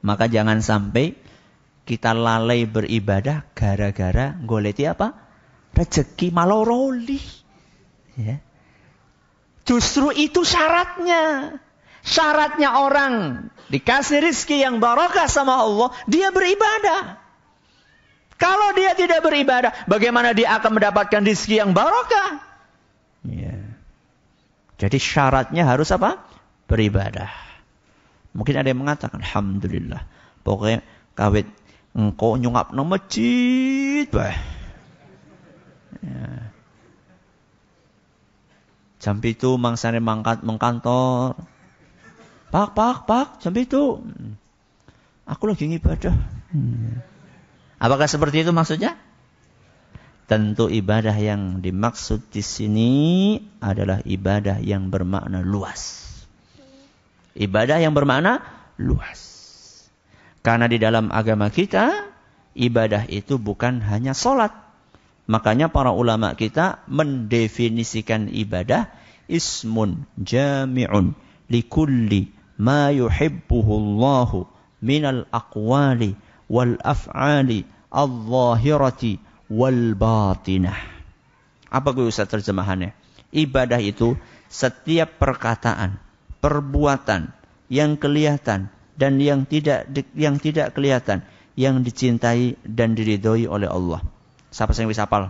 Maka jangan sampai kita lalai beribadah gara-gara goleti apa? Rezeki maloroli. Ya. Justru itu syaratnya. Syaratnya orang dikasih rizki yang barokah sama Allah, dia beribadah. Kalau dia tidak beribadah, bagaimana dia akan mendapatkan rizki yang barokah? Ya. Jadi syaratnya harus apa? Beribadah. Mungkin ada yang mengatakan, Alhamdulillah. Pokoknya kawit engkau nyungap nama cid. Ya. Jam itu mangsane mangkat mengkantor. Pak, pak, pak, jam itu. Aku lagi ngibadah. Hmm. Apakah seperti itu maksudnya? Tentu ibadah yang dimaksud di sini adalah ibadah yang bermakna luas. Ibadah yang bermakna luas. Karena di dalam agama kita, ibadah itu bukan hanya sholat. Makanya para ulama kita mendefinisikan ibadah ismun jami'un likulli ma yuhibbuhu Allahu minal aqwali wal af'ali al-zahirati wal batinah. Apa gue usah terjemahannya? Ibadah itu setiap perkataan, perbuatan yang kelihatan dan yang tidak yang tidak kelihatan yang dicintai dan diridhoi oleh Allah. Siapa sing wis hafal?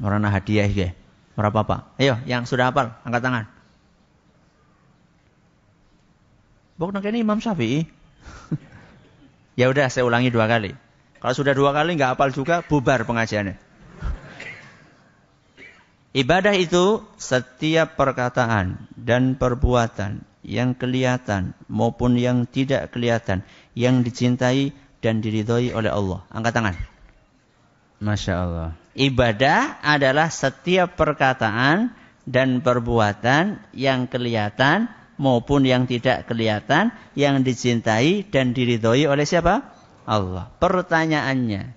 Orang hadiah ya. Berapa apa Ayo yang sudah hafal angkat tangan. Bukan ini Imam Syafi'i. <laughs> ya udah saya ulangi dua kali. Kalau sudah dua kali nggak hafal juga bubar pengajiannya. Ibadah itu setiap perkataan dan perbuatan yang kelihatan maupun yang tidak kelihatan yang dicintai dan diridhoi oleh Allah. Angkat tangan. Masya Allah. Ibadah adalah setiap perkataan dan perbuatan yang kelihatan maupun yang tidak kelihatan yang dicintai dan diridhoi oleh siapa? Allah. Pertanyaannya,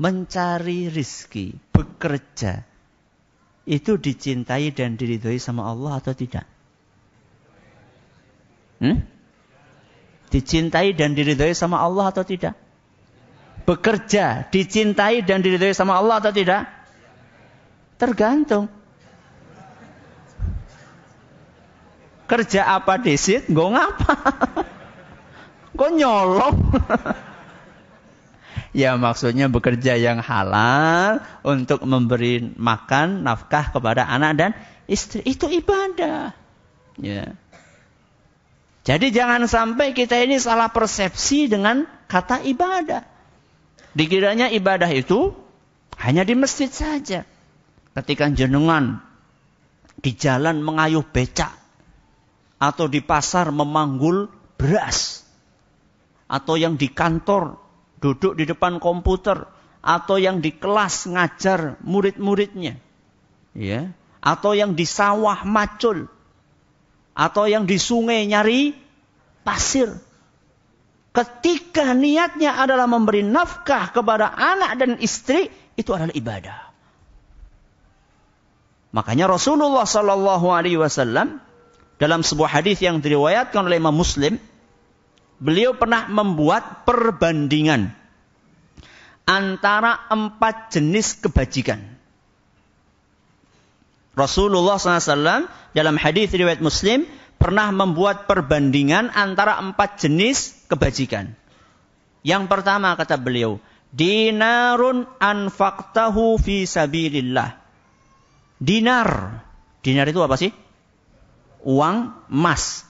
mencari rizki, bekerja, itu dicintai dan diridhoi sama Allah atau tidak? Hmm? Dicintai dan diridhoi sama Allah atau tidak? bekerja dicintai dan diridhoi sama Allah atau tidak? Tergantung. Kerja apa disit, gue ngapa? Gue <laughs> nyolong. <laughs> Ya maksudnya bekerja yang halal untuk memberi makan nafkah kepada anak dan istri itu ibadah. Ya. Jadi jangan sampai kita ini salah persepsi dengan kata ibadah. Dikiranya ibadah itu hanya di masjid saja. Ketika jenengan di jalan mengayuh becak atau di pasar memanggul beras atau yang di kantor duduk di depan komputer atau yang di kelas ngajar murid-muridnya ya atau yang di sawah macul atau yang di sungai nyari pasir Ketika niatnya adalah memberi nafkah kepada anak dan istri, itu adalah ibadah. Makanya Rasulullah Shallallahu Alaihi Wasallam dalam sebuah hadis yang diriwayatkan oleh Imam Muslim, beliau pernah membuat perbandingan antara empat jenis kebajikan. Rasulullah SAW dalam hadis riwayat Muslim pernah membuat perbandingan antara empat jenis kebajikan. Yang pertama kata beliau, dinarun anfaqtahu fi sabilillah. Dinar. Dinar itu apa sih? Uang emas.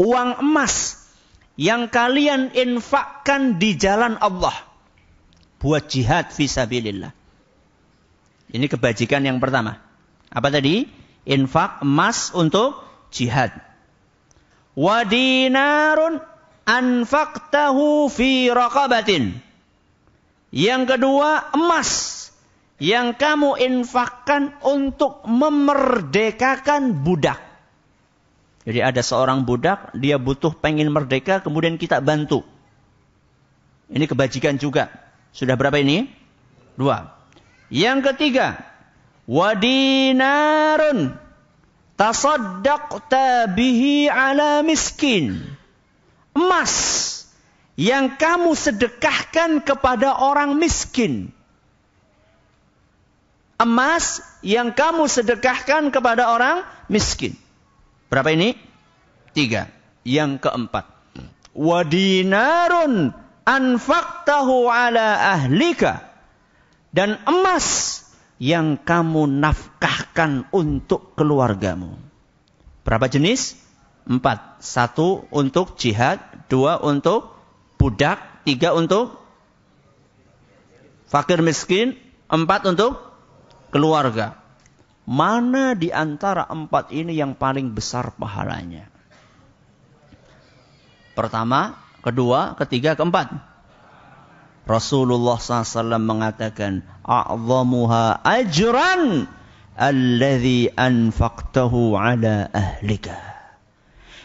Uang emas yang kalian infakkan di jalan Allah buat jihad fi sabilillah. Ini kebajikan yang pertama. Apa tadi? infak emas untuk jihad. Wadinarun anfak tahu fi raqabatin. Yang kedua, emas yang kamu infakkan untuk memerdekakan budak. Jadi ada seorang budak, dia butuh pengen merdeka, kemudian kita bantu. Ini kebajikan juga. Sudah berapa ini? Dua. Yang ketiga, wa dinarun tasaddaqta bihi ala miskin. Emas yang kamu sedekahkan kepada orang miskin. Emas yang kamu sedekahkan kepada orang miskin. Berapa ini? Tiga. Yang keempat. Wa dinarun anfaqtahu ala ahlika. Dan emas yang kamu nafkahkan untuk keluargamu. Berapa jenis? Empat. Satu untuk jihad, dua untuk budak, tiga untuk fakir miskin, empat untuk keluarga. Mana di antara empat ini yang paling besar pahalanya? Pertama, kedua, ketiga, keempat. Rasulullah SAW mengatakan, "A'zamuha ajran alladhi anfaqtahu ala ahlika."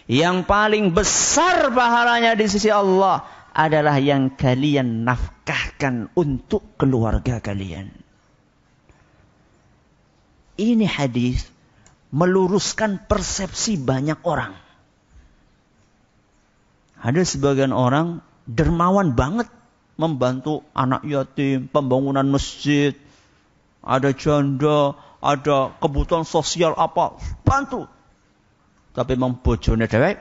Yang paling besar pahalanya di sisi Allah adalah yang kalian nafkahkan untuk keluarga kalian. Ini hadis meluruskan persepsi banyak orang. Ada sebagian orang dermawan banget membantu anak yatim, pembangunan masjid, ada janda, ada kebutuhan sosial apa, bantu. Tapi memang bojone dewek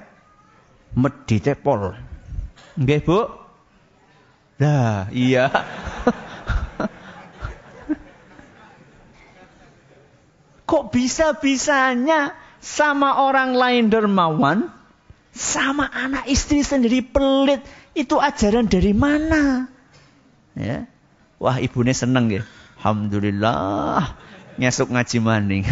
medite pol. Nggih, Bu? Nah, iya. <laughs> Kok bisa-bisanya sama orang lain dermawan, sama anak istri sendiri pelit, itu ajaran dari mana? Ya. Wah ibunya seneng ya. Alhamdulillah. Nyesuk ngaji maning.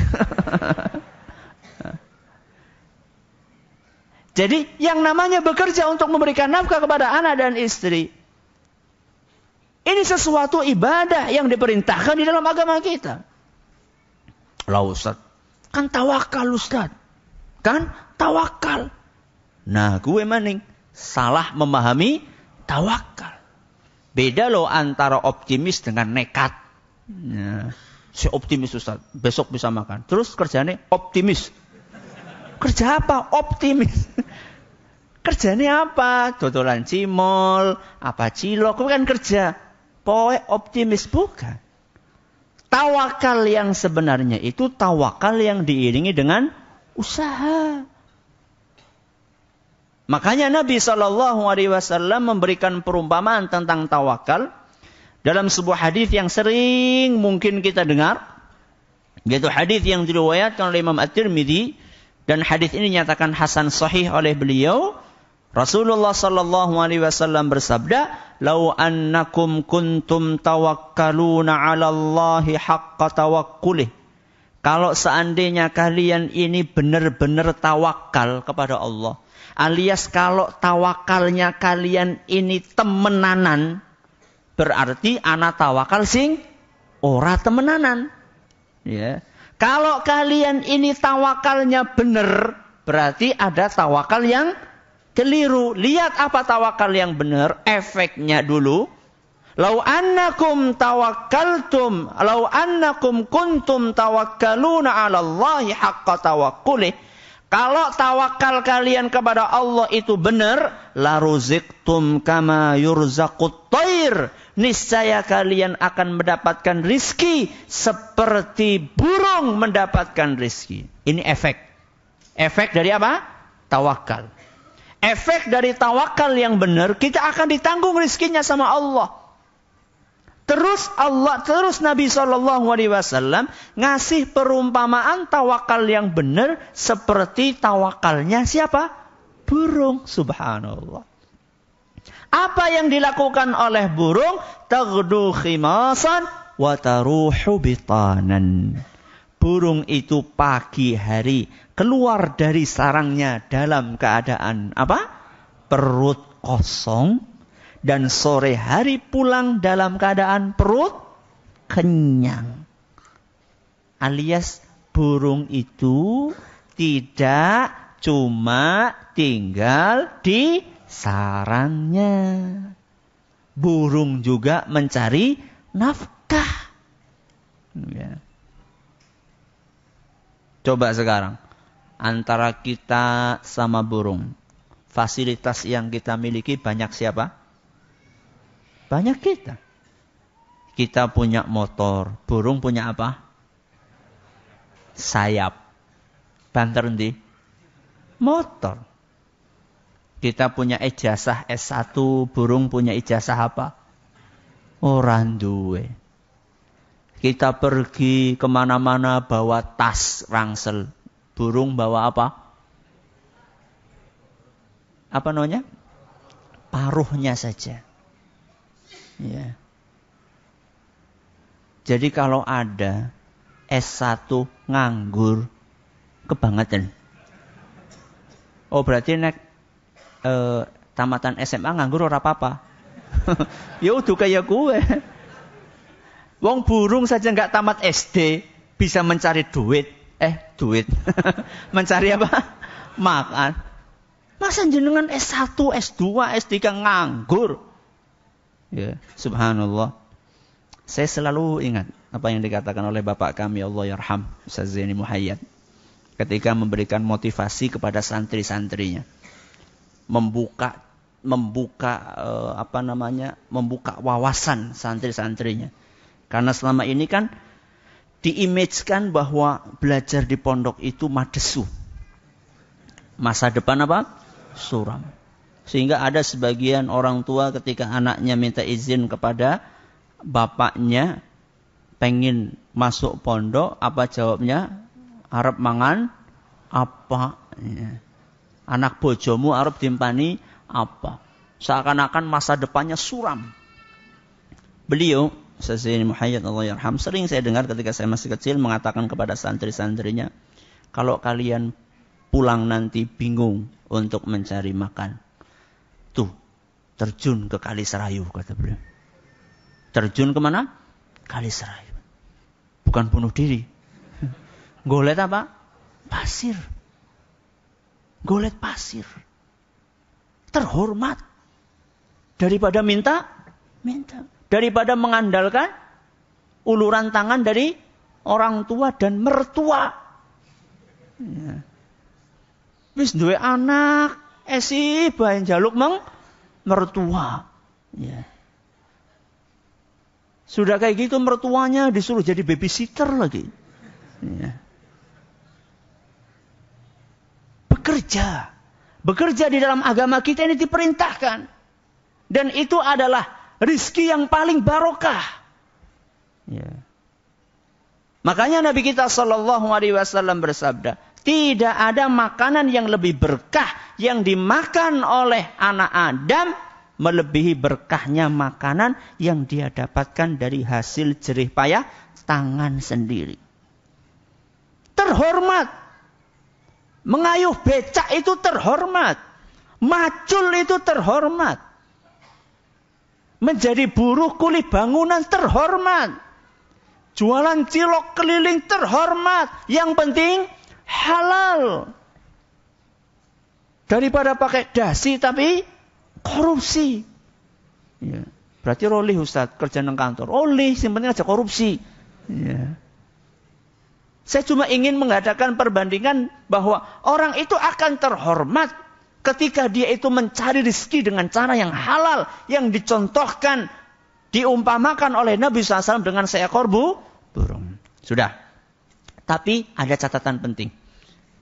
<laughs> Jadi yang namanya bekerja untuk memberikan nafkah kepada anak dan istri. Ini sesuatu ibadah yang diperintahkan di dalam agama kita. Lah Ustaz, kan tawakal Ustaz. Kan tawakal. Nah, gue maning salah memahami tawakal. Beda loh antara optimis dengan nekat. Ya. si optimis Ustaz, besok bisa makan. Terus kerjanya optimis. Kerja apa? Optimis. <laughs> Kerjanya apa? Dodolan cimol, apa cilok, bukan kerja. Poe optimis bukan. Tawakal yang sebenarnya itu tawakal yang diiringi dengan usaha. Makanya Nabi Shallallahu Alaihi Wasallam memberikan perumpamaan tentang tawakal dalam sebuah hadis yang sering mungkin kita dengar, yaitu hadis yang diriwayatkan oleh Imam At-Tirmidzi dan hadis ini nyatakan hasan sahih oleh beliau. Rasulullah Shallallahu Alaihi Wasallam bersabda, "Lau annakum kuntum tawakkaluna 'ala Allahi haqqa tawakkulih." Kalau seandainya kalian ini benar-benar tawakal kepada Allah, Alias kalau tawakalnya kalian ini temenanan, berarti anak tawakal sing ora temenanan. Ya. Kalau kalian ini tawakalnya benar, berarti ada tawakal yang keliru. Lihat apa tawakal yang benar, efeknya dulu. Lau annakum tawakkaltum, lau annakum kuntum tawakkaluna 'ala Allahi haqqa tawakkulih kalau tawakal kalian kepada Allah itu benar, la ruziqtum kama yurzaqut thair. Niscaya kalian akan mendapatkan rizki seperti burung mendapatkan rizki. Ini efek. Efek dari apa? Tawakal. Efek dari tawakal yang benar, kita akan ditanggung rizkinya sama Allah. Terus Allah, terus Nabi Shallallahu Alaihi Wasallam ngasih perumpamaan tawakal yang benar seperti tawakalnya siapa? Burung, subhanallah. Apa yang dilakukan oleh burung? Tagdu khimasan wa bitanan. Burung itu pagi hari keluar dari sarangnya dalam keadaan apa? Perut kosong dan sore hari pulang dalam keadaan perut kenyang. Alias burung itu tidak cuma tinggal di sarangnya. Burung juga mencari nafkah. Ya. Coba sekarang antara kita sama burung. Fasilitas yang kita miliki banyak siapa? Banyak kita. Kita punya motor, burung punya apa? Sayap. Banter di motor. Kita punya ijazah S1, burung punya ijazah apa? Orang duwe. Kita pergi kemana-mana bawa tas rangsel. Burung bawa apa? Apa namanya? Paruhnya saja. Ya. Jadi kalau ada S1 nganggur kebangetan. Oh berarti nek e, tamatan SMA nganggur ora apa-apa. <laughs> ya udah kayak gue. Wong burung saja nggak tamat SD bisa mencari duit. Eh, duit. <laughs> mencari apa? Makan. Masa jenengan S1, S2, S3 nganggur? Ya, subhanallah. Saya selalu ingat apa yang dikatakan oleh bapak kami Allah yarham Ustaz Muhayyad ketika memberikan motivasi kepada santri-santrinya. Membuka membuka eh, apa namanya? membuka wawasan santri-santrinya. Karena selama ini kan diimajikan bahwa belajar di pondok itu madesu. Masa depan apa? Suram. Sehingga ada sebagian orang tua ketika anaknya minta izin kepada bapaknya pengin masuk pondok, apa jawabnya? Arab mangan apa? Ya. Anak bojomu Arab dimpani apa? Seakan-akan masa depannya suram. Beliau, Syaikh Muhayyad Allah Yarham, sering saya dengar ketika saya masih kecil mengatakan kepada santri-santrinya, kalau kalian pulang nanti bingung untuk mencari makan itu terjun ke Kali Serayu kata beliau. Terjun kemana? Kali Serayu. Bukan bunuh diri. <laughs> Golet apa? Pasir. Golet pasir. Terhormat. Daripada minta, minta. Daripada mengandalkan uluran tangan dari orang tua dan mertua. Ya. Wis duwe anak, esi eh, bahan jaluk meng mertua. Ya. Sudah kayak gitu mertuanya disuruh jadi babysitter lagi. Ya. Bekerja. Bekerja di dalam agama kita ini diperintahkan. Dan itu adalah rizki yang paling barokah. Ya. Makanya Nabi kita Shallallahu Alaihi Wasallam bersabda, tidak ada makanan yang lebih berkah yang dimakan oleh anak Adam melebihi berkahnya makanan yang dia dapatkan dari hasil jerih payah tangan sendiri. Terhormat. Mengayuh becak itu terhormat. Macul itu terhormat. Menjadi buruh kulit bangunan terhormat. Jualan cilok keliling terhormat. Yang penting halal. Daripada pakai dasi tapi korupsi. Ya. Berarti rolih Ustaz, kerja di kantor. Rolih, simpennya aja korupsi. Ya. Saya cuma ingin mengadakan perbandingan bahwa orang itu akan terhormat ketika dia itu mencari rezeki dengan cara yang halal, yang dicontohkan, diumpamakan oleh Nabi SAW dengan seekor bu, burung. Sudah. Tapi ada catatan penting.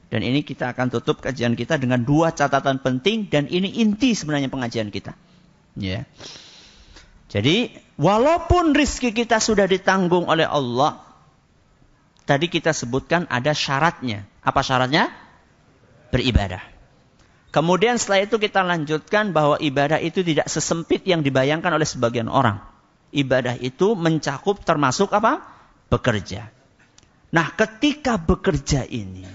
Dan ini kita akan tutup kajian kita dengan dua catatan penting dan ini inti sebenarnya pengajian kita. Ya. Jadi walaupun rizki kita sudah ditanggung oleh Allah, tadi kita sebutkan ada syaratnya. Apa syaratnya? Beribadah. Kemudian setelah itu kita lanjutkan bahwa ibadah itu tidak sesempit yang dibayangkan oleh sebagian orang. Ibadah itu mencakup termasuk apa? Bekerja. Nah, ketika bekerja ini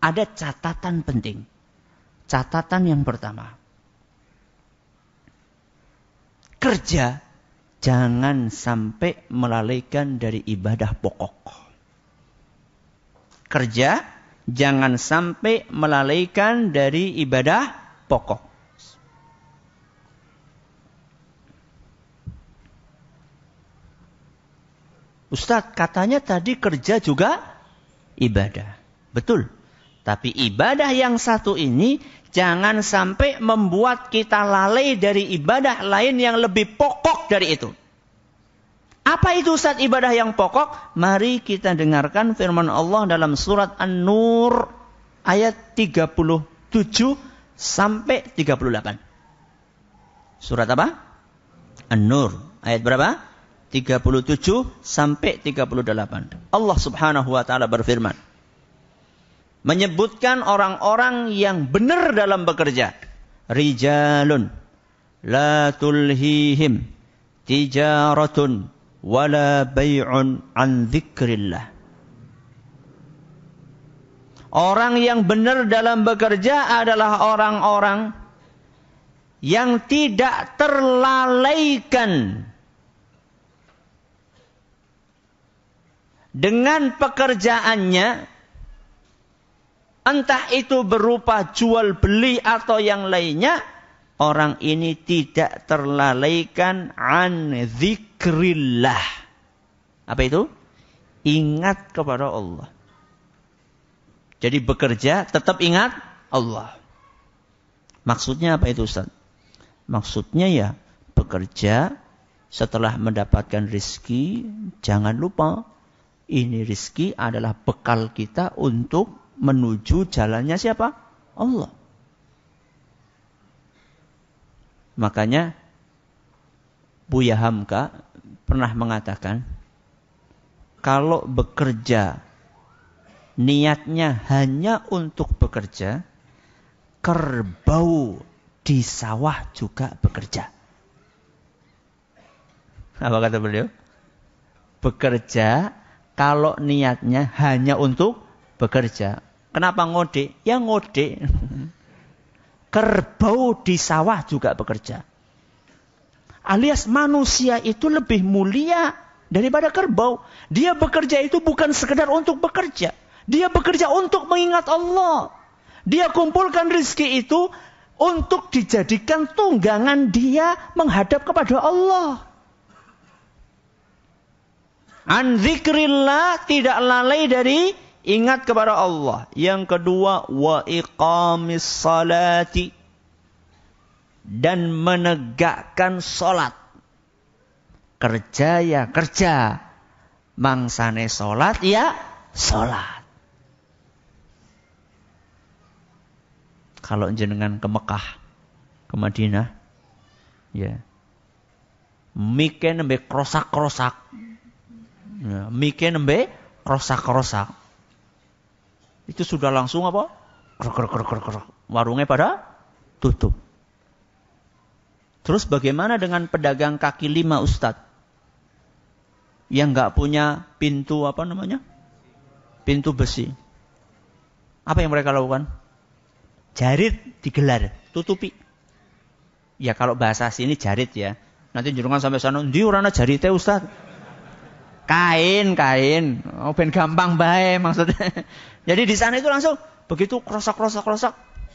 ada catatan penting. Catatan yang pertama. Kerja jangan sampai melalaikan dari ibadah pokok. Kerja jangan sampai melalaikan dari ibadah pokok. Ustadz, katanya tadi kerja juga ibadah. Betul. Tapi ibadah yang satu ini jangan sampai membuat kita lalai dari ibadah lain yang lebih pokok dari itu. Apa itu Ustaz ibadah yang pokok? Mari kita dengarkan firman Allah dalam surat An-Nur ayat 37 sampai 38. Surat apa? An-Nur ayat berapa? 37 sampai 38. Allah Subhanahu wa taala berfirman menyebutkan orang-orang yang benar dalam bekerja. Rijalun la tulhihim tijaratun wala bay'un an dzikrillah. Orang yang benar dalam bekerja adalah orang-orang yang tidak terlalaikan dengan pekerjaannya entah itu berupa jual beli atau yang lainnya orang ini tidak terlalaikan an zikrillah apa itu ingat kepada Allah jadi bekerja tetap ingat Allah maksudnya apa itu Ustaz maksudnya ya bekerja setelah mendapatkan rezeki jangan lupa ini rizki adalah bekal kita untuk menuju jalannya siapa? Allah. Makanya Buya Hamka pernah mengatakan, kalau bekerja niatnya hanya untuk bekerja, kerbau di sawah juga bekerja. Apa kata beliau? Bekerja kalau niatnya hanya untuk bekerja. Kenapa ngode? Ya ngode. <laughs> Kerbau di sawah juga bekerja. Alias manusia itu lebih mulia daripada kerbau. Dia bekerja itu bukan sekedar untuk bekerja. Dia bekerja untuk mengingat Allah. Dia kumpulkan rizki itu untuk dijadikan tunggangan dia menghadap kepada Allah. An zikrillah tidak lalai dari ingat kepada Allah. Yang kedua wa iqamis salati dan menegakkan salat. Kerja ya kerja. Mangsane salat ya salat. Kalau jenengan ke Mekah, ke Madinah, ya. Yeah. Mike krosak-krosak Ya, mikir nembe kerosak rosak Itu sudah langsung apa? Krok, krok, krok, krok, krok. Warungnya pada tutup. Terus bagaimana dengan pedagang kaki lima ustad Yang nggak punya pintu apa namanya? Pintu besi. Apa yang mereka lakukan? Jarit digelar, tutupi. Ya kalau bahasa sini jarit ya. Nanti jurungan sampai sana, di urana jaritnya Ustadz kain kain oh ben gampang bae maksudnya <laughs> jadi di sana itu langsung begitu krosak krosak krosak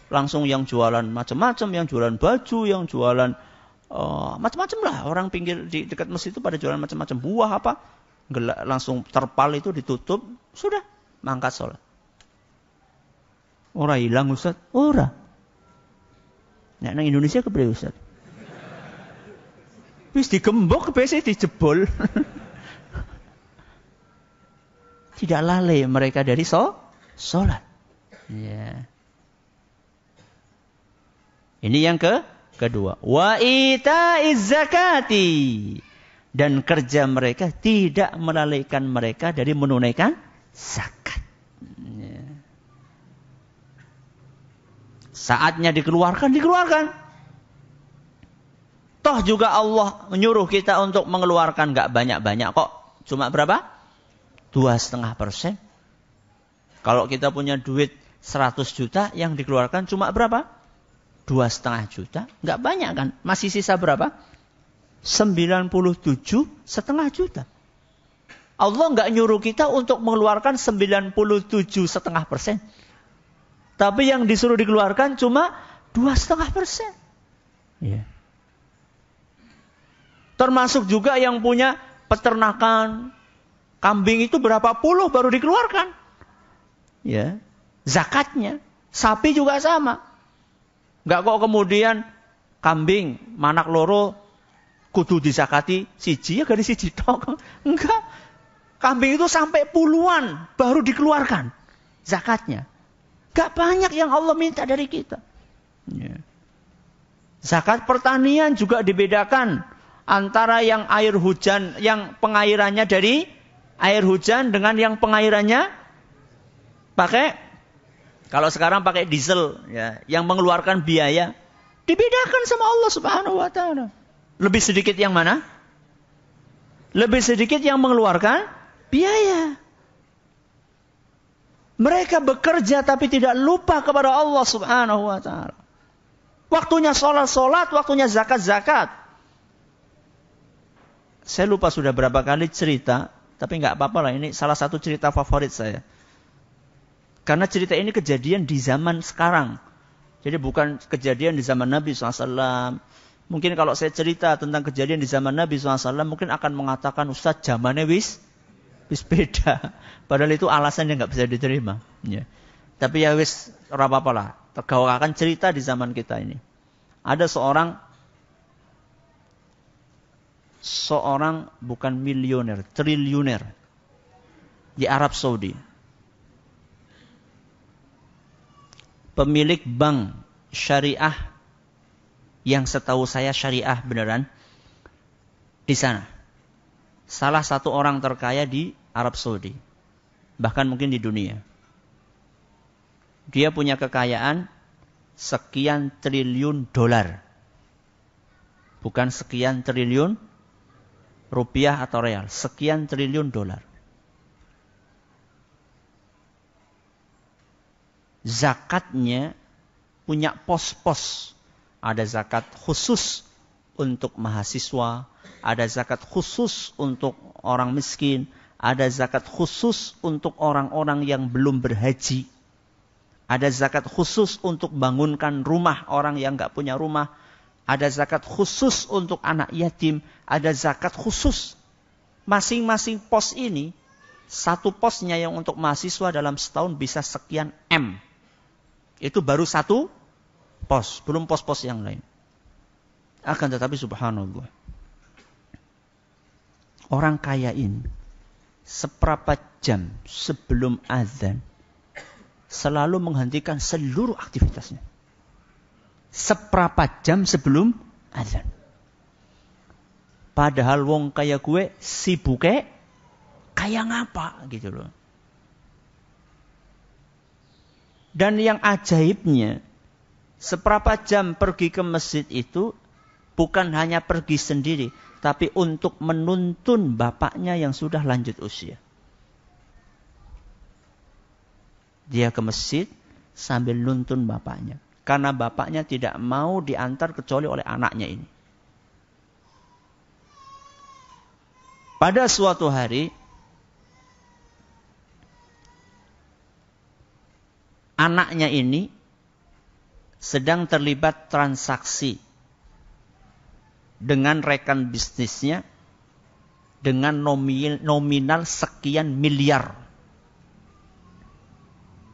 langsung yang jualan macam-macam yang jualan baju yang jualan uh, macam-macam lah orang pinggir di dekat masjid itu pada jualan macam-macam buah apa Gelak, langsung terpal itu ditutup sudah mangkat sholat ora hilang ustad ora nek nang Indonesia kepriwe ustad wis digembok kepese dijebol <laughs> tidak lalai mereka dari so, sholat. Ya. Ini yang ke kedua. Wa ita zakati. Dan kerja mereka tidak melalaikan mereka dari menunaikan zakat. Ya. Saatnya dikeluarkan, dikeluarkan. Toh juga Allah menyuruh kita untuk mengeluarkan gak banyak-banyak kok. Cuma berapa? dua setengah persen. Kalau kita punya duit 100 juta, yang dikeluarkan cuma berapa? Dua setengah juta, nggak banyak kan? Masih sisa berapa? 97 setengah juta. Allah nggak nyuruh kita untuk mengeluarkan 97 setengah persen. Tapi yang disuruh dikeluarkan cuma dua setengah persen. Iya. Termasuk juga yang punya peternakan, Kambing itu berapa puluh baru dikeluarkan. Ya. Zakatnya. Sapi juga sama. Enggak kok kemudian kambing manak loro kudu disakati, siji ya dari siji tok. <laughs> Enggak. Kambing itu sampai puluhan baru dikeluarkan zakatnya. Enggak banyak yang Allah minta dari kita. Ya. Zakat pertanian juga dibedakan antara yang air hujan, yang pengairannya dari air hujan dengan yang pengairannya pakai kalau sekarang pakai diesel ya, yang mengeluarkan biaya dibedakan sama Allah Subhanahu wa taala. Lebih sedikit yang mana? Lebih sedikit yang mengeluarkan biaya. Mereka bekerja tapi tidak lupa kepada Allah Subhanahu wa taala. Waktunya sholat-sholat, waktunya zakat-zakat. Saya lupa sudah berapa kali cerita tapi nggak apa-apa lah, ini salah satu cerita favorit saya. Karena cerita ini kejadian di zaman sekarang. Jadi bukan kejadian di zaman Nabi SAW. Mungkin kalau saya cerita tentang kejadian di zaman Nabi SAW, mungkin akan mengatakan, Ustaz zamannya wis, wis beda. <laughs> Padahal itu alasan yang nggak bisa diterima. Ya. Tapi ya wis, apa-apa lah. akan cerita di zaman kita ini. Ada seorang seorang bukan milioner, triliuner di Arab Saudi. Pemilik bank syariah yang setahu saya syariah beneran di sana. Salah satu orang terkaya di Arab Saudi. Bahkan mungkin di dunia. Dia punya kekayaan sekian triliun dolar. Bukan sekian triliun rupiah atau real, sekian triliun dolar. Zakatnya punya pos-pos. Ada zakat khusus untuk mahasiswa, ada zakat khusus untuk orang miskin, ada zakat khusus untuk orang-orang yang belum berhaji. Ada zakat khusus untuk bangunkan rumah orang yang nggak punya rumah. Ada zakat khusus untuk anak yatim, ada zakat khusus. Masing-masing pos ini, satu posnya yang untuk mahasiswa dalam setahun bisa sekian M. Itu baru satu pos, belum pos-pos yang lain. Akan tetapi subhanallah. Orang kaya ini, seberapa jam sebelum azan, selalu menghentikan seluruh aktivitasnya Seperempat jam sebelum azan. Padahal wong kayak gue sibuk kayak ngapa gitu loh. Dan yang ajaibnya, seberapa jam pergi ke masjid itu bukan hanya pergi sendiri, tapi untuk menuntun bapaknya yang sudah lanjut usia. Dia ke masjid sambil nuntun bapaknya. Karena bapaknya tidak mau diantar kecuali oleh anaknya ini. Pada suatu hari, anaknya ini sedang terlibat transaksi dengan rekan bisnisnya dengan nominal, sekian miliar.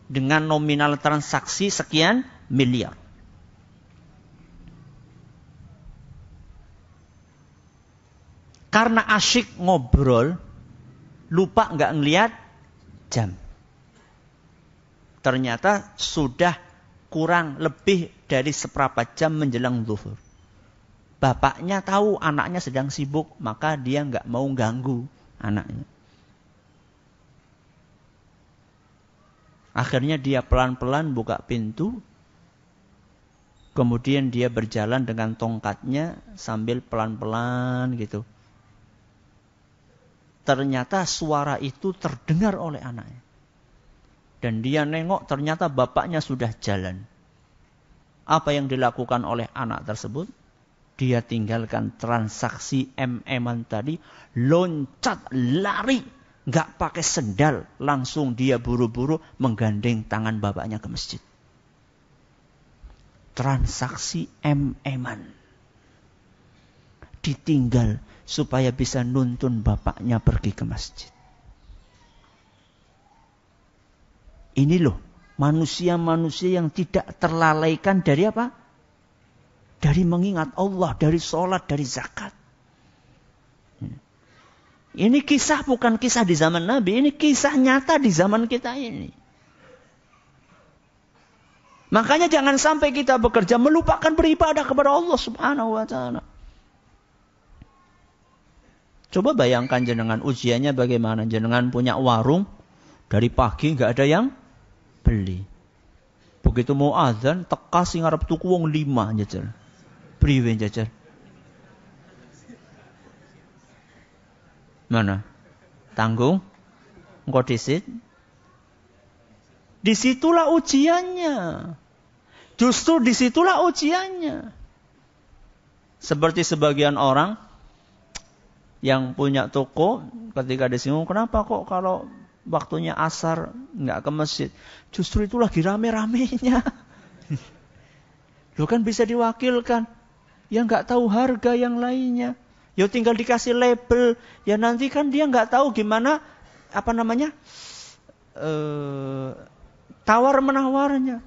Dengan nominal transaksi sekian miliar. Karena asyik ngobrol, lupa nggak ngelihat jam. Ternyata sudah kurang lebih dari seperempat jam menjelang zuhur. Bapaknya tahu anaknya sedang sibuk, maka dia nggak mau ganggu anaknya. Akhirnya dia pelan-pelan buka pintu, Kemudian dia berjalan dengan tongkatnya sambil pelan-pelan gitu. Ternyata suara itu terdengar oleh anaknya. Dan dia nengok ternyata bapaknya sudah jalan. Apa yang dilakukan oleh anak tersebut? Dia tinggalkan transaksi mm tadi, loncat lari, Gak pakai sendal, langsung dia buru-buru menggandeng tangan bapaknya ke masjid transaksi em-eman. Ditinggal supaya bisa nuntun bapaknya pergi ke masjid. Ini loh, manusia-manusia yang tidak terlalaikan dari apa? Dari mengingat Allah, dari sholat, dari zakat. Ini kisah bukan kisah di zaman Nabi, ini kisah nyata di zaman kita ini. Makanya jangan sampai kita bekerja melupakan beribadah kepada Allah Subhanahu wa taala. Coba bayangkan jenengan usianya bagaimana jenengan punya warung dari pagi nggak ada yang beli. Begitu mau azan, teka sing arep tuku wong lima jajar. Priwe jajar. Mana? Tanggung? Engko disit? Disitulah ujiannya. Justru disitulah ujiannya. Seperti sebagian orang yang punya toko ketika disinggung, kenapa kok kalau waktunya asar nggak ke masjid? Justru itu lagi rame-ramenya. <laughs> Lo kan bisa diwakilkan. Yang nggak tahu harga yang lainnya. Ya tinggal dikasih label. Ya nanti kan dia nggak tahu gimana apa namanya eh, Tawar menawarnya.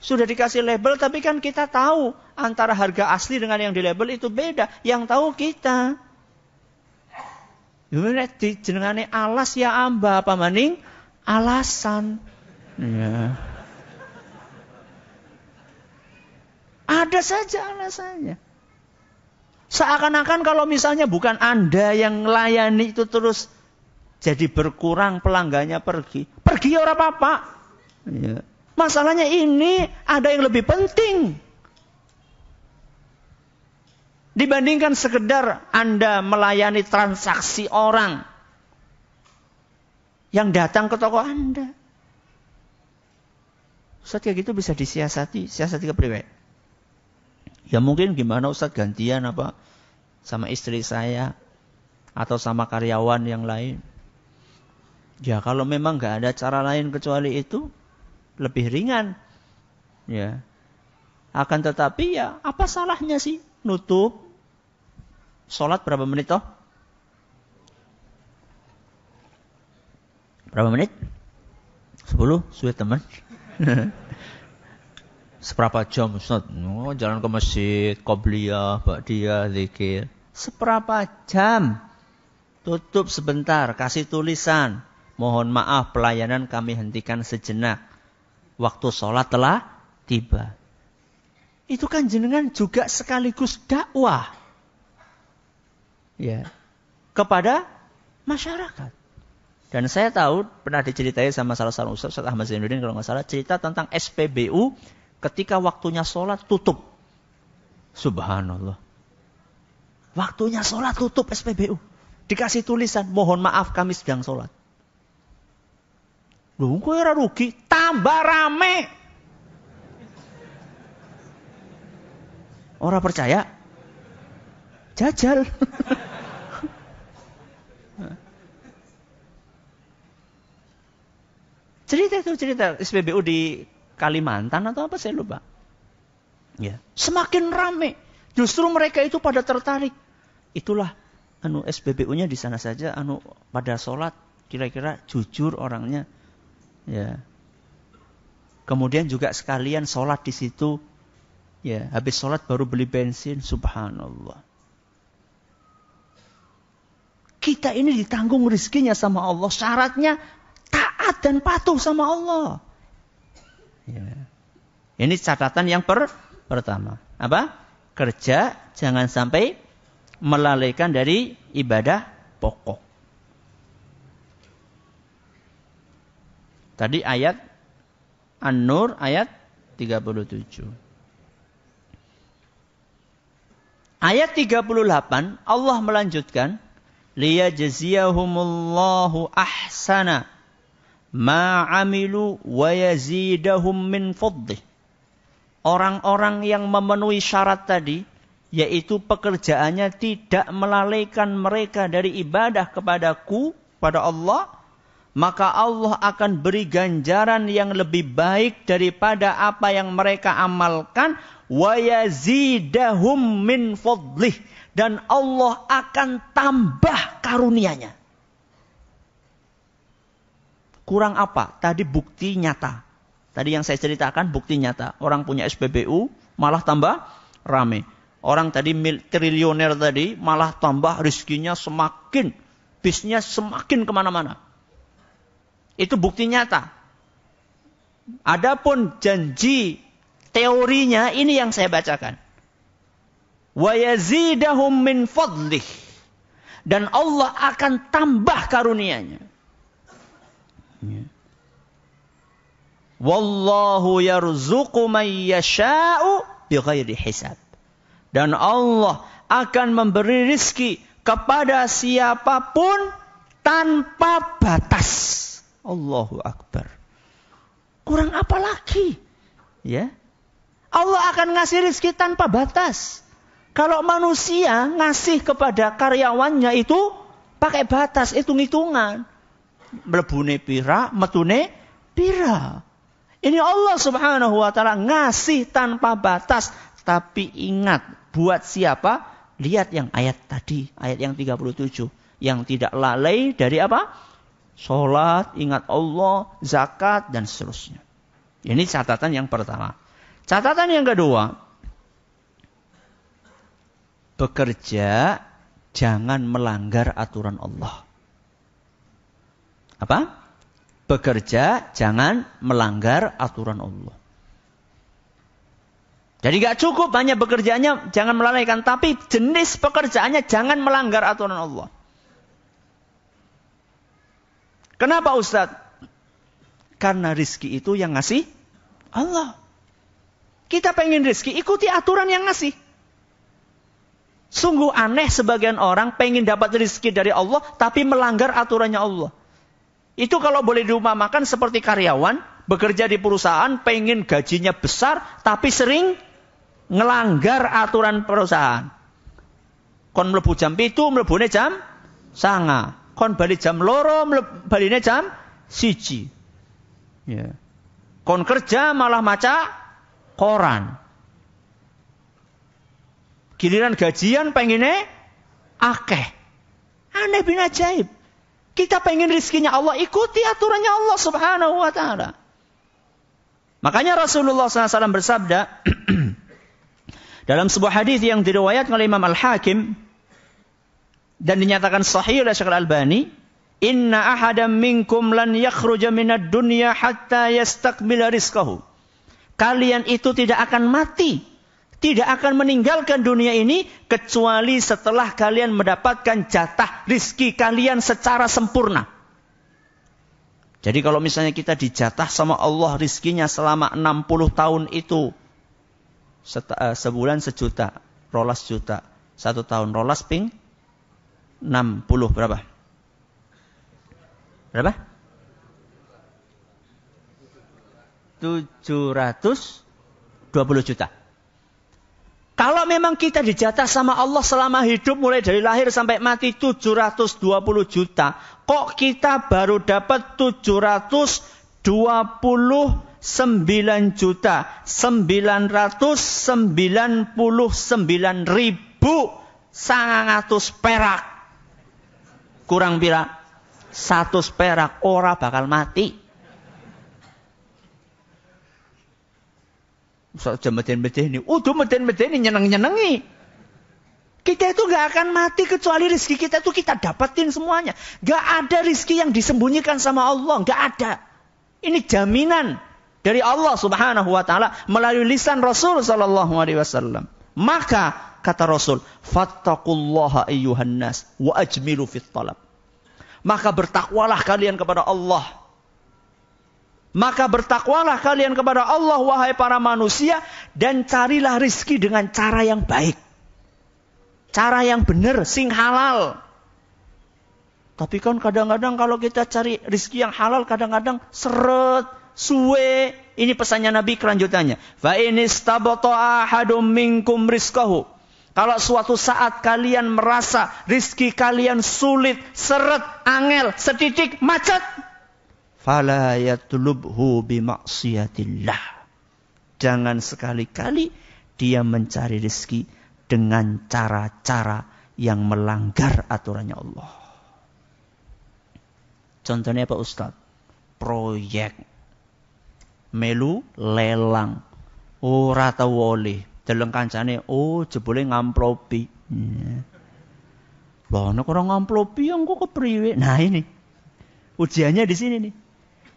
Sudah dikasih label, tapi kan kita tahu antara harga asli dengan yang di label itu beda. Yang tahu kita. Di jenengane alas ya amba apa maning? Alasan. Ya. Ada saja alasannya. Seakan-akan kalau misalnya bukan Anda yang melayani itu terus jadi berkurang pelanggannya pergi. Pergi ya orang apa-apa. Ya. Masalahnya ini ada yang lebih penting. Dibandingkan sekedar Anda melayani transaksi orang yang datang ke toko Anda. Ustaz kayak gitu bisa disiasati, siasati ke pribadi. Ya mungkin gimana Ustaz gantian apa sama istri saya atau sama karyawan yang lain. Ya kalau memang nggak ada cara lain kecuali itu lebih ringan. Ya. Akan tetapi ya apa salahnya sih nutup sholat berapa menit toh? Berapa menit? Sepuluh? Sulit teman. <laughs> Seberapa jam Ustaz? Oh, jalan ke masjid, Qobliyah, Ba'diyah, Zikir. Seberapa jam? Tutup sebentar, kasih tulisan mohon maaf pelayanan kami hentikan sejenak. Waktu sholat telah tiba. Itu kan jenengan juga sekaligus dakwah. Ya. Kepada masyarakat. Dan saya tahu pernah diceritain sama salah satu ustaz, Ustaz Ahmad Zainuddin kalau nggak salah, cerita tentang SPBU ketika waktunya sholat tutup. Subhanallah. Waktunya sholat tutup SPBU. Dikasih tulisan, mohon maaf kami sedang sholat lu gue ora rugi, tambah rame. Orang percaya? Jajal. <laughs> cerita itu cerita SPBU di Kalimantan atau apa saya lupa. Ya, semakin rame, justru mereka itu pada tertarik. Itulah anu SPBU-nya di sana saja anu pada sholat kira-kira jujur orangnya Ya. Kemudian juga sekalian sholat di situ. Ya, habis sholat baru beli bensin, subhanallah. Kita ini ditanggung rizkinya sama Allah. Syaratnya taat dan patuh sama Allah. Ya. Ini catatan yang per, pertama. Apa? Kerja jangan sampai melalaikan dari ibadah pokok. Tadi ayat An-Nur ayat 37. Ayat 38 Allah melanjutkan liyajziyahumullahu ahsana ma amilu wa yazidahum min fadlih. Orang-orang yang memenuhi syarat tadi yaitu pekerjaannya tidak melalaikan mereka dari ibadah kepadaku pada Allah maka Allah akan beri ganjaran yang lebih baik daripada apa yang mereka amalkan wayazidahum min fadlih dan Allah akan tambah karunianya kurang apa tadi bukti nyata tadi yang saya ceritakan bukti nyata orang punya SPBU malah tambah rame orang tadi mil, triliuner tadi malah tambah rizkinya semakin bisnya semakin kemana-mana itu bukti nyata. Adapun janji teorinya ini yang saya bacakan. Wa yazidahum min fadlih. Dan Allah akan tambah karunianya. Ya. Wallahu yarzuqu man yasha'u bighairi hisab. Dan Allah akan memberi rizki kepada siapapun tanpa batas. Allahu Akbar. Kurang apa lagi? Ya. Allah akan ngasih rezeki tanpa batas. Kalau manusia ngasih kepada karyawannya itu pakai batas, hitung-hitungan. Melebune pira, metune pira. Ini Allah subhanahu wa ta'ala ngasih tanpa batas. Tapi ingat, buat siapa? Lihat yang ayat tadi, ayat yang 37. Yang tidak lalai dari apa? sholat, ingat Allah, zakat, dan seterusnya. Ini catatan yang pertama. Catatan yang kedua, bekerja jangan melanggar aturan Allah. Apa? Bekerja jangan melanggar aturan Allah. Jadi gak cukup hanya bekerjanya jangan melalaikan, tapi jenis pekerjaannya jangan melanggar aturan Allah. Kenapa Ustadz? Karena rizki itu yang ngasih Allah. Kita pengen rizki, ikuti aturan yang ngasih. Sungguh aneh sebagian orang pengen dapat rizki dari Allah, tapi melanggar aturannya Allah. Itu kalau boleh diumpamakan seperti karyawan, bekerja di perusahaan, pengen gajinya besar, tapi sering ngelanggar aturan perusahaan. Kon melebu jam itu, melebune jam Sangat kon balik jam loro baliknya jam siji ya. kon kerja malah maca koran giliran gajian pengennya akeh aneh bin ajaib kita pengen rizkinya Allah ikuti aturannya Allah subhanahu wa ta'ala makanya Rasulullah SAW bersabda <clears throat> dalam sebuah hadis yang diriwayatkan oleh Imam Al-Hakim dan dinyatakan sahih oleh Syekh Al-Albani, "Inna ahadam minkum lan yakhruja minad dunya hatta yastakmila rizqahu." Kalian itu tidak akan mati, tidak akan meninggalkan dunia ini kecuali setelah kalian mendapatkan jatah rizki kalian secara sempurna. Jadi kalau misalnya kita dijatah sama Allah rizkinya selama 60 tahun itu eh, sebulan sejuta, rolas juta, satu tahun rolas ping 60 berapa? Berapa? 720 juta. Kalau memang kita dijatah sama Allah selama hidup mulai dari lahir sampai mati 720 juta, kok kita baru dapat 729 juta 999 ribu 100 perak kurang pira satu perak ora bakal mati. Soal jemeten-meten ini, udah meten-meten ini nyeneng-nyenengi. Kita itu gak akan mati kecuali rizki kita itu kita dapetin semuanya. Gak ada rizki yang disembunyikan sama Allah. Gak ada. Ini jaminan dari Allah subhanahu wa ta'ala melalui lisan Rasul sallallahu alaihi wasallam. Maka Kata Rasul, fattaqullaha ayyuhan nas wa ajmilu fit talab. Maka bertakwalah kalian kepada Allah. Maka bertakwalah kalian kepada Allah, wahai para manusia, dan carilah rizki dengan cara yang baik. Cara yang benar, sing halal. Tapi kan kadang-kadang kalau kita cari rizki yang halal, kadang-kadang seret, suwe. Ini pesannya Nabi kelanjutannya. Fa inistabata ahadum minkum rizqahu. Kalau suatu saat kalian merasa rizki kalian sulit, seret, angel, setitik, macet. Fala yatlubhu bimaksiatillah. Jangan sekali-kali dia mencari rizki dengan cara-cara yang melanggar aturannya Allah. Contohnya Pak Ustadz? Proyek. Melu lelang. Ora woleh deleng kancane, "Oh, jebule ngamplopi." Iya. Loh, nek orang ngamplopi yang kok kepriwe? Nah, ini. Ujiannya di sini nih.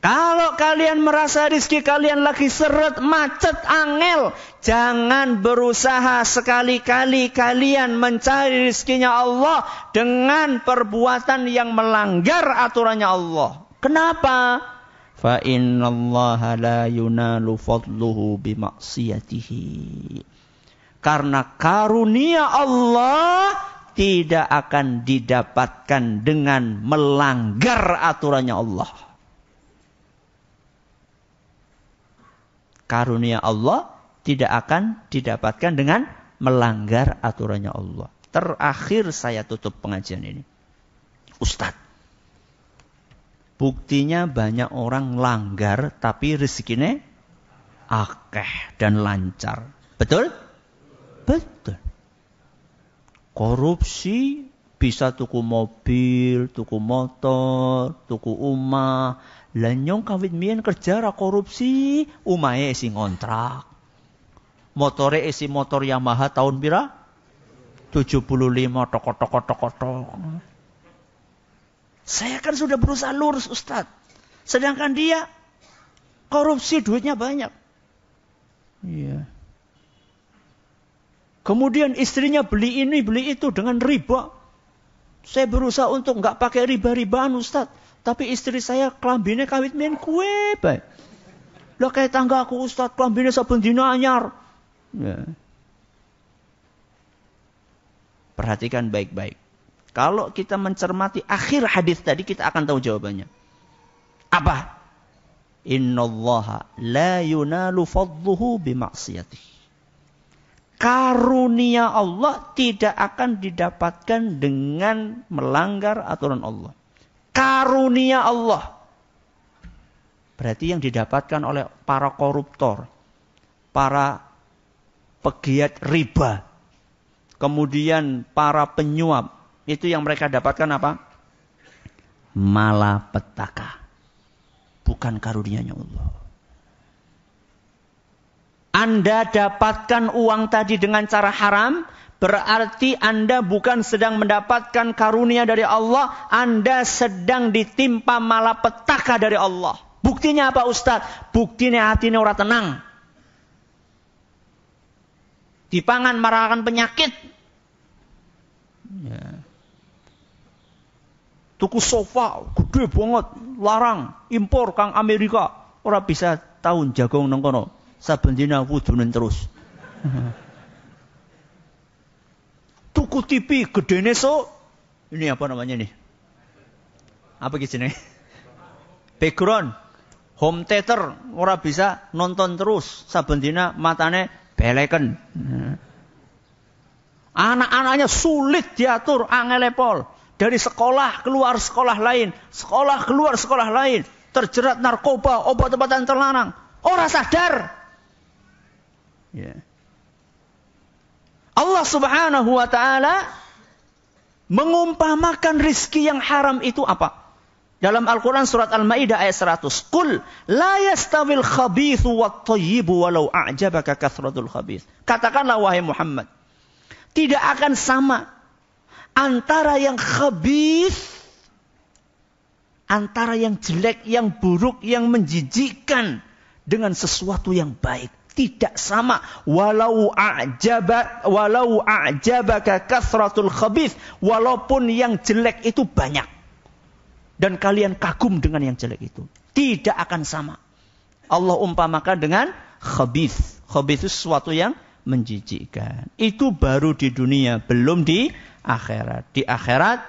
Kalau kalian merasa rizki kalian lagi seret, macet, angel, jangan berusaha sekali-kali kalian mencari rizkinya Allah dengan perbuatan yang melanggar aturannya Allah. Kenapa? Fa innallaha la yunalu fadluhu bimaksiyatihi. Karena karunia Allah tidak akan didapatkan dengan melanggar aturannya Allah. Karunia Allah tidak akan didapatkan dengan melanggar aturannya Allah. Terakhir saya tutup pengajian ini. Ustadz, buktinya banyak orang langgar tapi rezekinya akeh dan lancar. Betul? Betul. Korupsi bisa tuku mobil, tuku motor, tuku umah. Lenyong kawit mien kerja ra korupsi, umahnya isi ngontrak. Motore isi motor Yamaha tahun bira? 75 toko toko toko toko. Saya kan sudah berusaha lurus Ustadz. Sedangkan dia korupsi duitnya banyak. Iya. Yeah. Kemudian istrinya beli ini, beli itu dengan riba. Saya berusaha untuk nggak pakai riba-ribaan Ustaz. Tapi istri saya kelambinnya kawit main kue. Baik. Loh kayak tangga aku Ustaz, kelambinnya sabun dina anyar. Ya. Perhatikan baik-baik. Kalau kita mencermati akhir hadis tadi, kita akan tahu jawabannya. Apa? Inna Allah la yunalu fadluhu bimaksiyatih karunia Allah tidak akan didapatkan dengan melanggar aturan Allah. Karunia Allah. Berarti yang didapatkan oleh para koruptor, para pegiat riba, kemudian para penyuap, itu yang mereka dapatkan apa? Malapetaka. Bukan karunianya Allah. Anda dapatkan uang tadi dengan cara haram, berarti Anda bukan sedang mendapatkan karunia dari Allah, Anda sedang ditimpa malapetaka dari Allah. Buktinya apa Ustadz? Buktinya hatinya orang tenang. Dipangan marahkan penyakit. Ya. Tuku sofa, gede banget, larang, impor kang Amerika. Orang bisa tahun jagung nengkono saben dina wudunen terus. <laughs> Tuku tipi gede so ini apa namanya nih? Apa gitu <laughs> nih? Background home theater orang bisa nonton terus saben dina matane beleken. <laughs> Anak-anaknya sulit diatur angelepol. Dari sekolah keluar sekolah lain, sekolah keluar sekolah lain, terjerat narkoba, obat-obatan terlarang. Orang sadar Ya. Allah Subhanahu wa taala mengumpamakan rizki yang haram itu apa? Dalam Al-Quran surat Al-Ma'idah ayat 100. Kul la yastawil khabithu wat tayyibu walau a'jabaka kathratul khabith. Katakanlah wahai Muhammad. Tidak akan sama antara yang khabith. Antara yang jelek, yang buruk, yang menjijikan Dengan sesuatu yang baik tidak sama walau ajaba walau ajabaka kasratul khabith walaupun yang jelek itu banyak dan kalian kagum dengan yang jelek itu tidak akan sama Allah umpamakan dengan khabith khabith itu sesuatu yang menjijikkan itu baru di dunia belum di akhirat di akhirat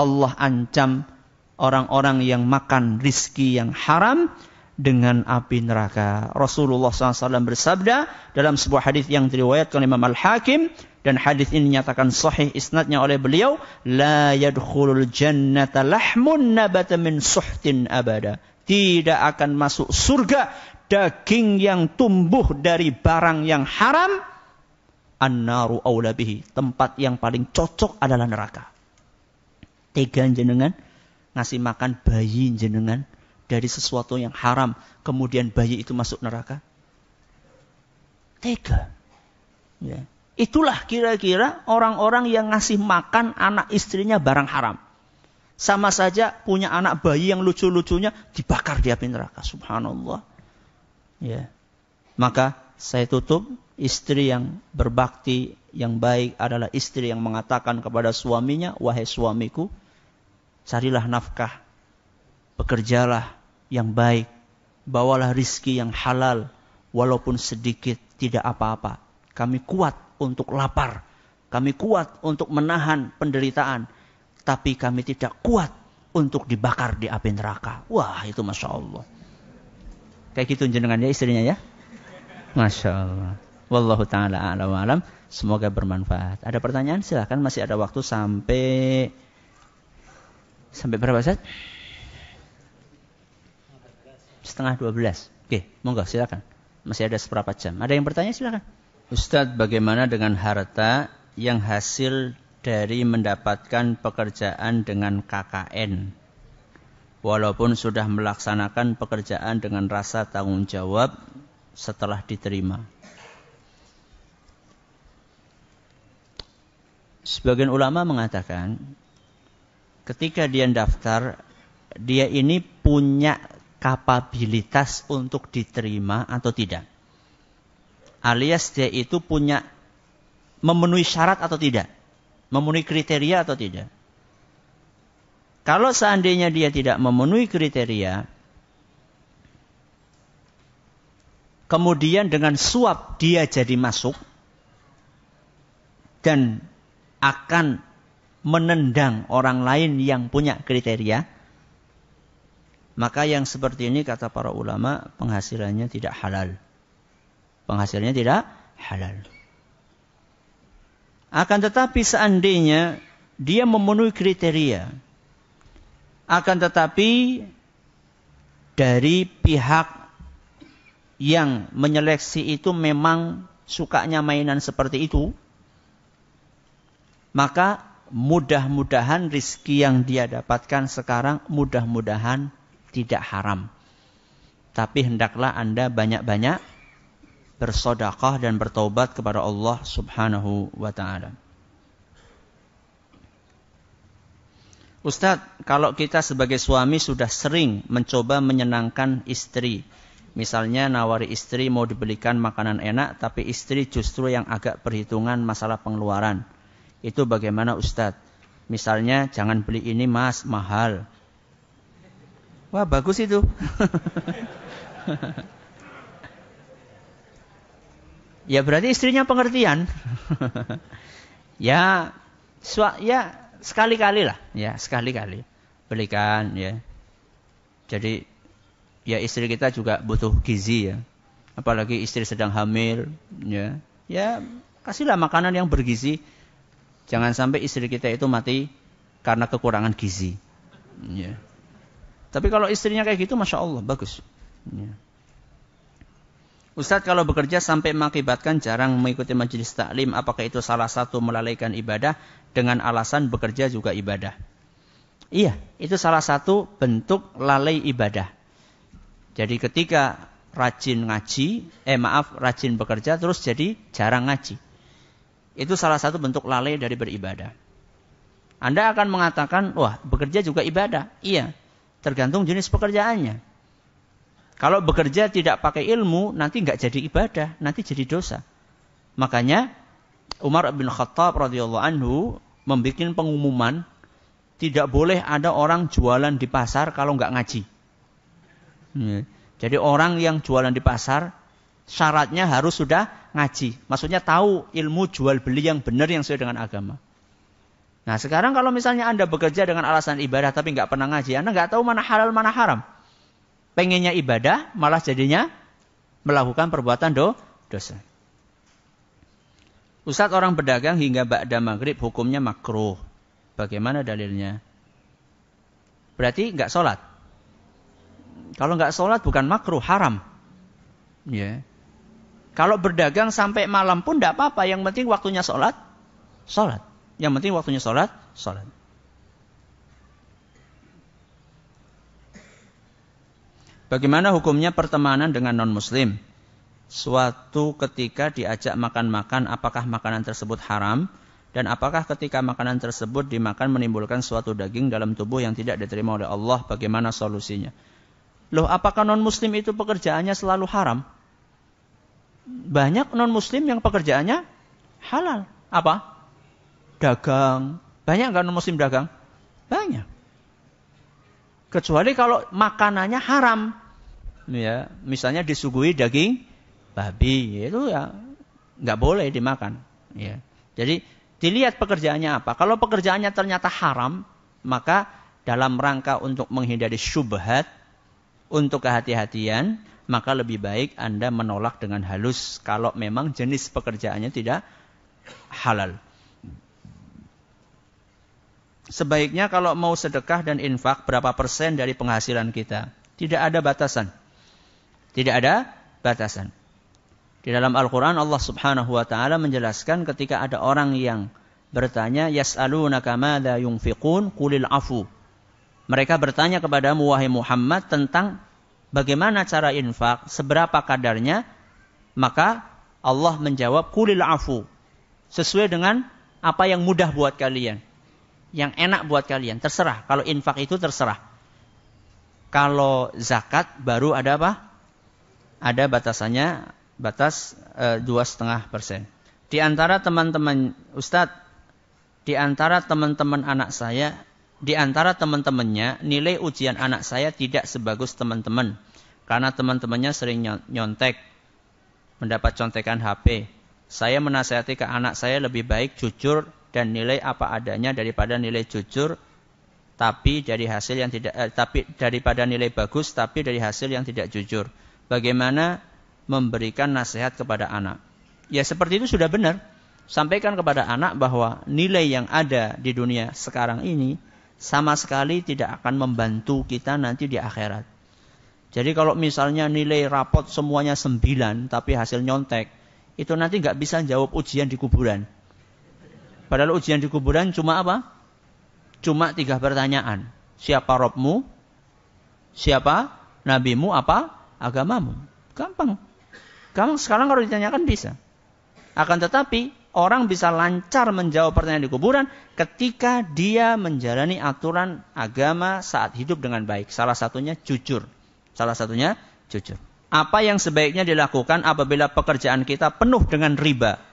Allah ancam orang-orang yang makan rizki yang haram dengan api neraka. Rasulullah SAW bersabda dalam sebuah hadis yang diriwayatkan Imam Al-Hakim dan hadis ini nyatakan sahih isnadnya oleh beliau, لا يدخل الجنة لحم نبات من suhtin أبدا. Tidak akan masuk surga daging yang tumbuh dari barang yang haram. An-naru Tempat yang paling cocok adalah neraka. Tega jenengan ngasih makan bayi jenengan dari sesuatu yang haram, kemudian bayi itu masuk neraka? Tega. Ya. Itulah kira-kira orang-orang yang ngasih makan anak istrinya barang haram. Sama saja punya anak bayi yang lucu-lucunya dibakar di api neraka. Subhanallah. Ya. Maka saya tutup istri yang berbakti yang baik adalah istri yang mengatakan kepada suaminya, "Wahai suamiku, carilah nafkah, bekerjalah yang baik. Bawalah rizki yang halal, walaupun sedikit, tidak apa-apa. Kami kuat untuk lapar. Kami kuat untuk menahan penderitaan. Tapi kami tidak kuat untuk dibakar di api neraka. Wah, itu Masya Allah. Kayak gitu jenengan ya istrinya ya. Masya Allah. Wallahu ta'ala a'lam alam. Semoga bermanfaat. Ada pertanyaan? Silahkan masih ada waktu sampai... Sampai berapa, saat setengah dua belas. Oke, monggo silakan. Masih ada seberapa jam. Ada yang bertanya silakan. Ustadz, bagaimana dengan harta yang hasil dari mendapatkan pekerjaan dengan KKN? Walaupun sudah melaksanakan pekerjaan dengan rasa tanggung jawab setelah diterima. Sebagian ulama mengatakan ketika dia daftar, dia ini punya kapabilitas untuk diterima atau tidak. Alias dia itu punya memenuhi syarat atau tidak. Memenuhi kriteria atau tidak. Kalau seandainya dia tidak memenuhi kriteria, kemudian dengan suap dia jadi masuk, dan akan menendang orang lain yang punya kriteria, maka yang seperti ini kata para ulama penghasilannya tidak halal. Penghasilannya tidak halal. Akan tetapi seandainya dia memenuhi kriteria. Akan tetapi dari pihak yang menyeleksi itu memang sukanya mainan seperti itu. Maka mudah-mudahan rizki yang dia dapatkan sekarang mudah-mudahan tidak haram. Tapi hendaklah Anda banyak-banyak bersodakah dan bertobat kepada Allah subhanahu wa ta'ala. Ustadz, kalau kita sebagai suami sudah sering mencoba menyenangkan istri, misalnya nawari istri mau dibelikan makanan enak, tapi istri justru yang agak perhitungan masalah pengeluaran, itu bagaimana Ustadz? Misalnya, jangan beli ini mas, mahal. Wah, bagus itu. <laughs> ya berarti istrinya pengertian. ya, ya sekali-kali lah, ya sekali-kali belikan ya. Jadi ya istri kita juga butuh gizi ya. Apalagi istri sedang hamil ya. Ya kasihlah makanan yang bergizi. Jangan sampai istri kita itu mati karena kekurangan gizi. Ya. Tapi kalau istrinya kayak gitu, masya Allah, bagus. Ya. Ustadz kalau bekerja sampai mengakibatkan jarang mengikuti majelis taklim, apakah itu salah satu melalaikan ibadah dengan alasan bekerja juga ibadah? Iya, itu salah satu bentuk lalai ibadah. Jadi ketika rajin ngaji, eh maaf, rajin bekerja terus jadi jarang ngaji. Itu salah satu bentuk lalai dari beribadah. Anda akan mengatakan, wah bekerja juga ibadah. Iya, Tergantung jenis pekerjaannya. Kalau bekerja tidak pakai ilmu, nanti nggak jadi ibadah, nanti jadi dosa. Makanya Umar bin Khattab radhiyallahu anhu membuat pengumuman tidak boleh ada orang jualan di pasar kalau nggak ngaji. Iya. Jadi orang yang jualan di pasar syaratnya harus sudah ngaji. Maksudnya tahu ilmu jual beli yang benar yang sesuai dengan agama. Nah sekarang kalau misalnya Anda bekerja dengan alasan ibadah tapi nggak pernah ngaji, Anda nggak tahu mana halal, mana haram. Pengennya ibadah, malah jadinya melakukan perbuatan do, dosa. Ustadz orang berdagang hingga ba'da maghrib hukumnya makruh. Bagaimana dalilnya? Berarti nggak sholat. Kalau nggak sholat bukan makruh, haram. Ya. Yeah. Kalau berdagang sampai malam pun tidak apa-apa. Yang penting waktunya sholat, sholat. Yang penting waktunya sholat, sholat. Bagaimana hukumnya pertemanan dengan non-muslim? Suatu ketika diajak makan-makan, apakah makanan tersebut haram? Dan apakah ketika makanan tersebut dimakan menimbulkan suatu daging dalam tubuh yang tidak diterima oleh Allah? Bagaimana solusinya? Loh, apakah non-muslim itu pekerjaannya selalu haram? Banyak non-muslim yang pekerjaannya halal. Apa? dagang. Banyak nggak non-muslim dagang? Banyak. Kecuali kalau makanannya haram. Ya, misalnya disuguhi daging babi, itu ya nggak boleh dimakan. Ya. Jadi dilihat pekerjaannya apa. Kalau pekerjaannya ternyata haram, maka dalam rangka untuk menghindari syubhat, untuk kehati-hatian, maka lebih baik Anda menolak dengan halus kalau memang jenis pekerjaannya tidak halal sebaiknya kalau mau sedekah dan infak berapa persen dari penghasilan kita. Tidak ada batasan. Tidak ada batasan. Di dalam Al-Quran Allah subhanahu wa ta'ala menjelaskan ketika ada orang yang bertanya, Yas'alunaka mada yungfiqun kulil afu. Mereka bertanya kepada wahai Muhammad, tentang bagaimana cara infak, seberapa kadarnya, maka Allah menjawab, kulil afu. Sesuai dengan apa yang mudah buat kalian yang enak buat kalian. Terserah. Kalau infak itu terserah. Kalau zakat baru ada apa? Ada batasannya, batas eh, dua setengah persen. Di antara teman-teman Ustadz, di antara teman-teman anak saya, di antara teman-temannya nilai ujian anak saya tidak sebagus teman-teman karena teman-temannya sering nyontek, mendapat contekan HP. Saya menasihati ke anak saya lebih baik jujur dan nilai apa adanya daripada nilai jujur tapi dari hasil yang tidak eh, tapi daripada nilai bagus tapi dari hasil yang tidak jujur. Bagaimana memberikan nasihat kepada anak? Ya seperti itu sudah benar. Sampaikan kepada anak bahwa nilai yang ada di dunia sekarang ini sama sekali tidak akan membantu kita nanti di akhirat. Jadi kalau misalnya nilai rapot semuanya 9 tapi hasil nyontek, itu nanti nggak bisa jawab ujian di kuburan. Padahal ujian di kuburan cuma apa? Cuma tiga pertanyaan. Siapa Robmu? Siapa nabimu? Apa agamamu? Gampang. Gampang sekarang kalau ditanyakan bisa. Akan tetapi orang bisa lancar menjawab pertanyaan di kuburan ketika dia menjalani aturan agama saat hidup dengan baik. Salah satunya jujur. Salah satunya jujur. Apa yang sebaiknya dilakukan apabila pekerjaan kita penuh dengan riba?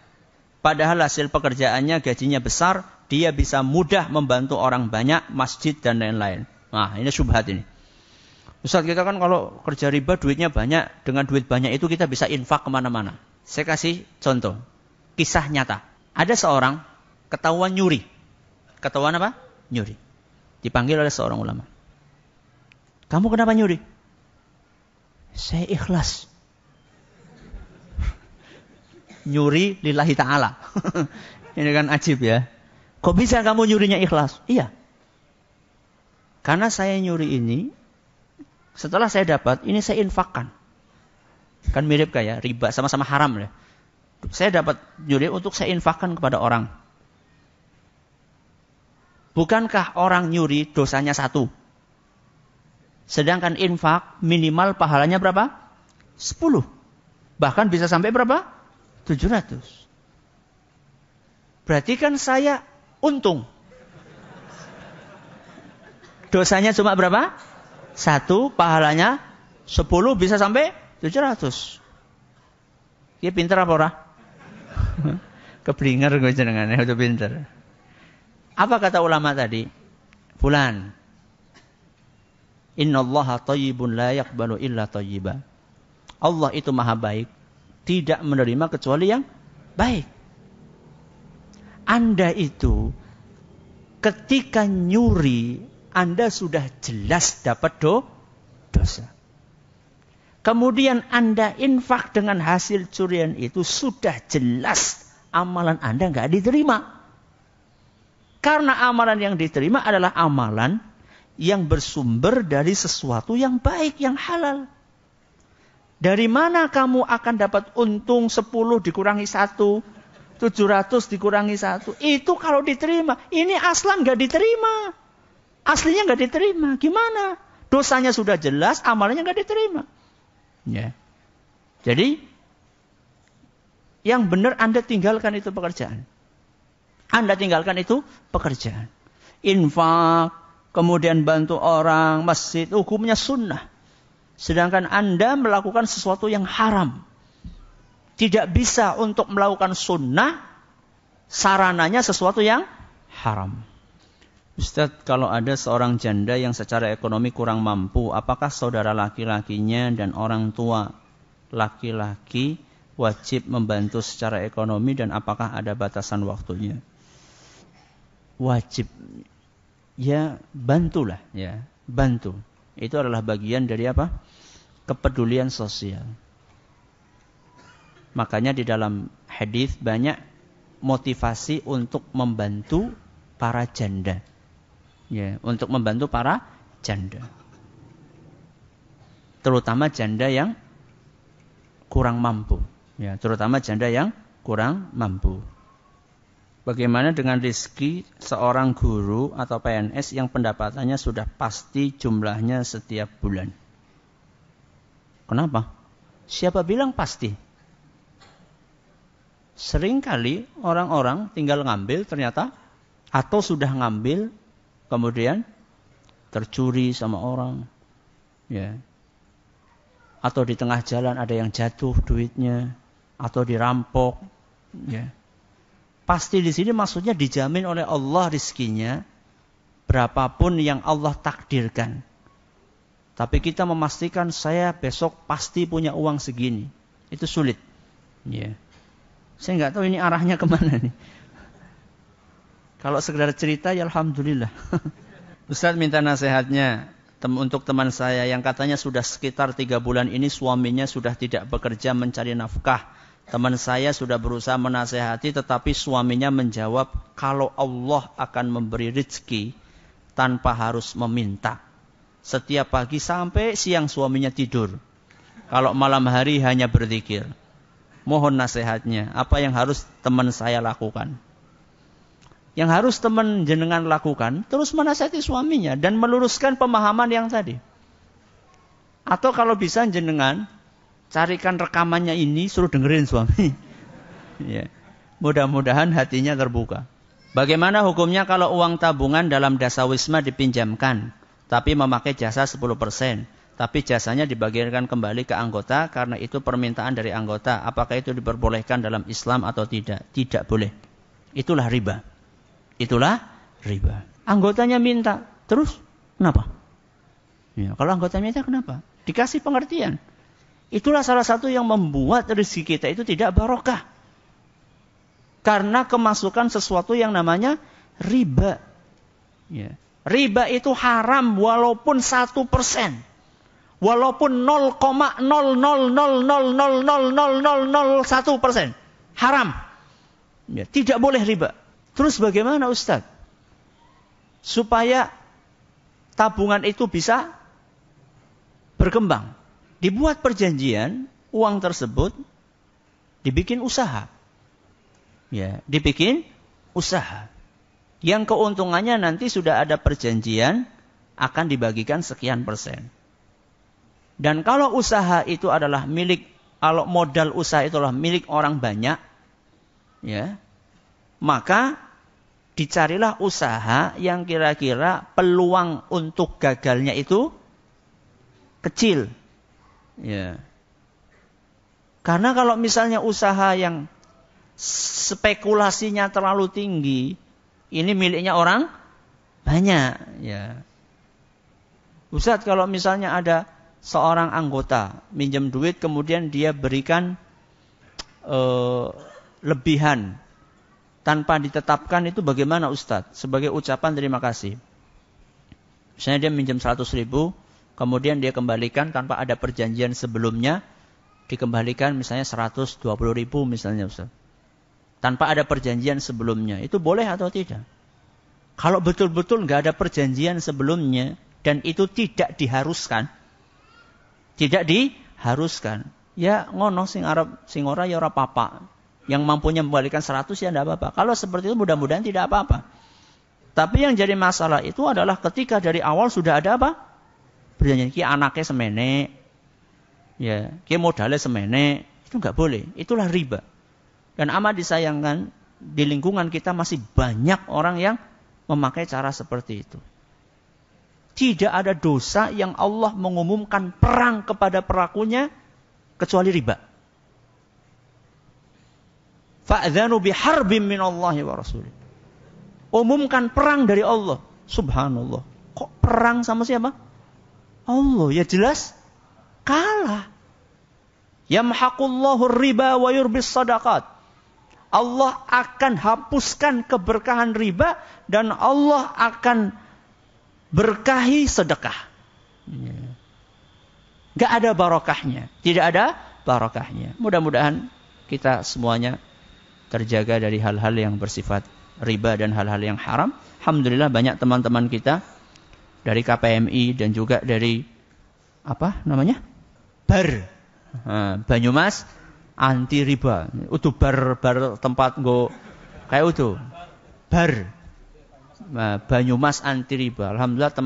Padahal hasil pekerjaannya gajinya besar, dia bisa mudah membantu orang banyak, masjid dan lain-lain. Nah, ini subhat ini. Ustaz kita kan kalau kerja riba duitnya banyak, dengan duit banyak itu kita bisa infak kemana-mana. Saya kasih contoh, kisah nyata. Ada seorang ketahuan nyuri. Ketahuan apa? Nyuri. Dipanggil oleh seorang ulama. Kamu kenapa nyuri? Saya ikhlas nyuri lillahi ta'ala. <laughs> Ini kan ajib ya. Kok bisa kamu nyurinya ikhlas? Iya. Karena saya nyuri ini, setelah saya dapat, ini saya infakkan. Kan mirip kayak ya, riba, sama-sama haram ya. Saya dapat nyuri untuk saya infakkan kepada orang. Bukankah orang nyuri dosanya satu? Sedangkan infak minimal pahalanya berapa? Sepuluh. Bahkan bisa sampai berapa? 700. Berarti kan saya untung. Dosanya cuma berapa? Satu, pahalanya 10 bisa sampai 700. Dia pinter apa ora? <laughs> Keblinger gue jenengan, ya udah pinter. Apa kata ulama tadi? Bulan. Inna allaha tayyibun la yakbalu illa tayyiba. Allah itu maha baik tidak menerima kecuali yang baik. Anda itu ketika nyuri Anda sudah jelas dapat do, dosa. Kemudian Anda infak dengan hasil curian itu sudah jelas amalan Anda nggak diterima. Karena amalan yang diterima adalah amalan yang bersumber dari sesuatu yang baik, yang halal. Dari mana kamu akan dapat untung 10 dikurangi 1? 700 dikurangi 1. Itu kalau diterima. Ini aslan gak diterima. Aslinya gak diterima. Gimana? Dosanya sudah jelas, amalnya gak diterima. Ya. Jadi, yang benar Anda tinggalkan itu pekerjaan. Anda tinggalkan itu pekerjaan. Infak, kemudian bantu orang, masjid, hukumnya sunnah. Sedangkan Anda melakukan sesuatu yang haram. Tidak bisa untuk melakukan sunnah, sarananya sesuatu yang haram. Ustadz, kalau ada seorang janda yang secara ekonomi kurang mampu, apakah saudara laki-lakinya dan orang tua laki-laki wajib membantu secara ekonomi dan apakah ada batasan waktunya? Wajib. Ya, bantulah ya, bantu. Itu adalah bagian dari apa? kepedulian sosial. Makanya di dalam hadis banyak motivasi untuk membantu para janda. Ya, untuk membantu para janda. Terutama janda yang kurang mampu, ya, terutama janda yang kurang mampu. Bagaimana dengan rizki seorang guru atau PNS yang pendapatannya sudah pasti jumlahnya setiap bulan? Kenapa? Siapa bilang pasti? Seringkali orang-orang tinggal ngambil ternyata atau sudah ngambil kemudian tercuri sama orang. Ya. Atau di tengah jalan ada yang jatuh duitnya atau dirampok. Ya. Pasti di sini maksudnya dijamin oleh Allah rizkinya berapapun yang Allah takdirkan. Tapi kita memastikan saya besok pasti punya uang segini. Itu sulit. Ya. Saya nggak tahu ini arahnya kemana nih. Kalau sekedar cerita ya Alhamdulillah. <laughs> Ustaz minta nasihatnya tem untuk teman saya yang katanya sudah sekitar tiga bulan ini suaminya sudah tidak bekerja mencari nafkah. Teman saya sudah berusaha menasehati tetapi suaminya menjawab kalau Allah akan memberi rezeki tanpa harus meminta setiap pagi sampai siang suaminya tidur. Kalau malam hari hanya berzikir. Mohon nasihatnya, apa yang harus teman saya lakukan? Yang harus teman jenengan lakukan, terus menasihati suaminya dan meluruskan pemahaman yang tadi. Atau kalau bisa jenengan carikan rekamannya ini suruh dengerin suami. <laughs> ya. Mudah-mudahan hatinya terbuka. Bagaimana hukumnya kalau uang tabungan dalam dasawisma dipinjamkan? tapi memakai jasa 10%. Tapi jasanya dibagikan kembali ke anggota karena itu permintaan dari anggota. Apakah itu diperbolehkan dalam Islam atau tidak? Tidak boleh. Itulah riba. Itulah riba. Anggotanya minta. Terus kenapa? Ya, kalau anggotanya minta kenapa? Dikasih pengertian. Itulah salah satu yang membuat rezeki kita itu tidak barokah. Karena kemasukan sesuatu yang namanya riba. Ya. Riba itu haram walaupun satu persen. Walaupun 0,00000001 persen. Haram. Ya, tidak boleh riba. Terus bagaimana Ustaz? Supaya tabungan itu bisa berkembang. Dibuat perjanjian, uang tersebut dibikin usaha. Ya, dibikin usaha yang keuntungannya nanti sudah ada perjanjian akan dibagikan sekian persen. Dan kalau usaha itu adalah milik, kalau modal usaha itu adalah milik orang banyak, ya, maka dicarilah usaha yang kira-kira peluang untuk gagalnya itu kecil. Ya. Karena kalau misalnya usaha yang spekulasinya terlalu tinggi, ini miliknya orang banyak ya. Ustaz kalau misalnya ada seorang anggota minjem duit kemudian dia berikan eh, lebihan tanpa ditetapkan itu bagaimana Ustadz? Sebagai ucapan terima kasih. Misalnya dia minjem 100 ribu, kemudian dia kembalikan tanpa ada perjanjian sebelumnya, dikembalikan misalnya 120 ribu misalnya Ustadz tanpa ada perjanjian sebelumnya. Itu boleh atau tidak? Kalau betul-betul nggak ada perjanjian sebelumnya dan itu tidak diharuskan, tidak diharuskan, ya ngono sing Arab sing ora ya ora papa. Yang mampunya membalikan 100 ya tidak apa-apa. Kalau seperti itu mudah-mudahan tidak apa-apa. Tapi yang jadi masalah itu adalah ketika dari awal sudah ada apa? Perjanjian ki anaknya semene, ya, ki modalnya semene, itu nggak boleh. Itulah riba. Dan amat disayangkan di lingkungan kita masih banyak orang yang memakai cara seperti itu. Tidak ada dosa yang Allah mengumumkan perang kepada perakunya, kecuali riba. Fa'adhanu biharbim min Allahi wa rasulih. Umumkan perang dari Allah. Subhanallah. Kok perang sama siapa? Allah. Ya jelas kalah. Yamhaqullahu riba wa yurbis sadaqat. Allah akan hapuskan keberkahan riba dan Allah akan berkahi sedekah. Gak ada barokahnya, tidak ada barokahnya. Mudah-mudahan kita semuanya terjaga dari hal-hal yang bersifat riba dan hal-hal yang haram. Alhamdulillah banyak teman-teman kita dari KPMI dan juga dari apa namanya? Bar ah, Banyumas anti riba. Udu bar bar tempat go kayak udu. Bar. Nah, Banyumas anti riba. Alhamdulillah teman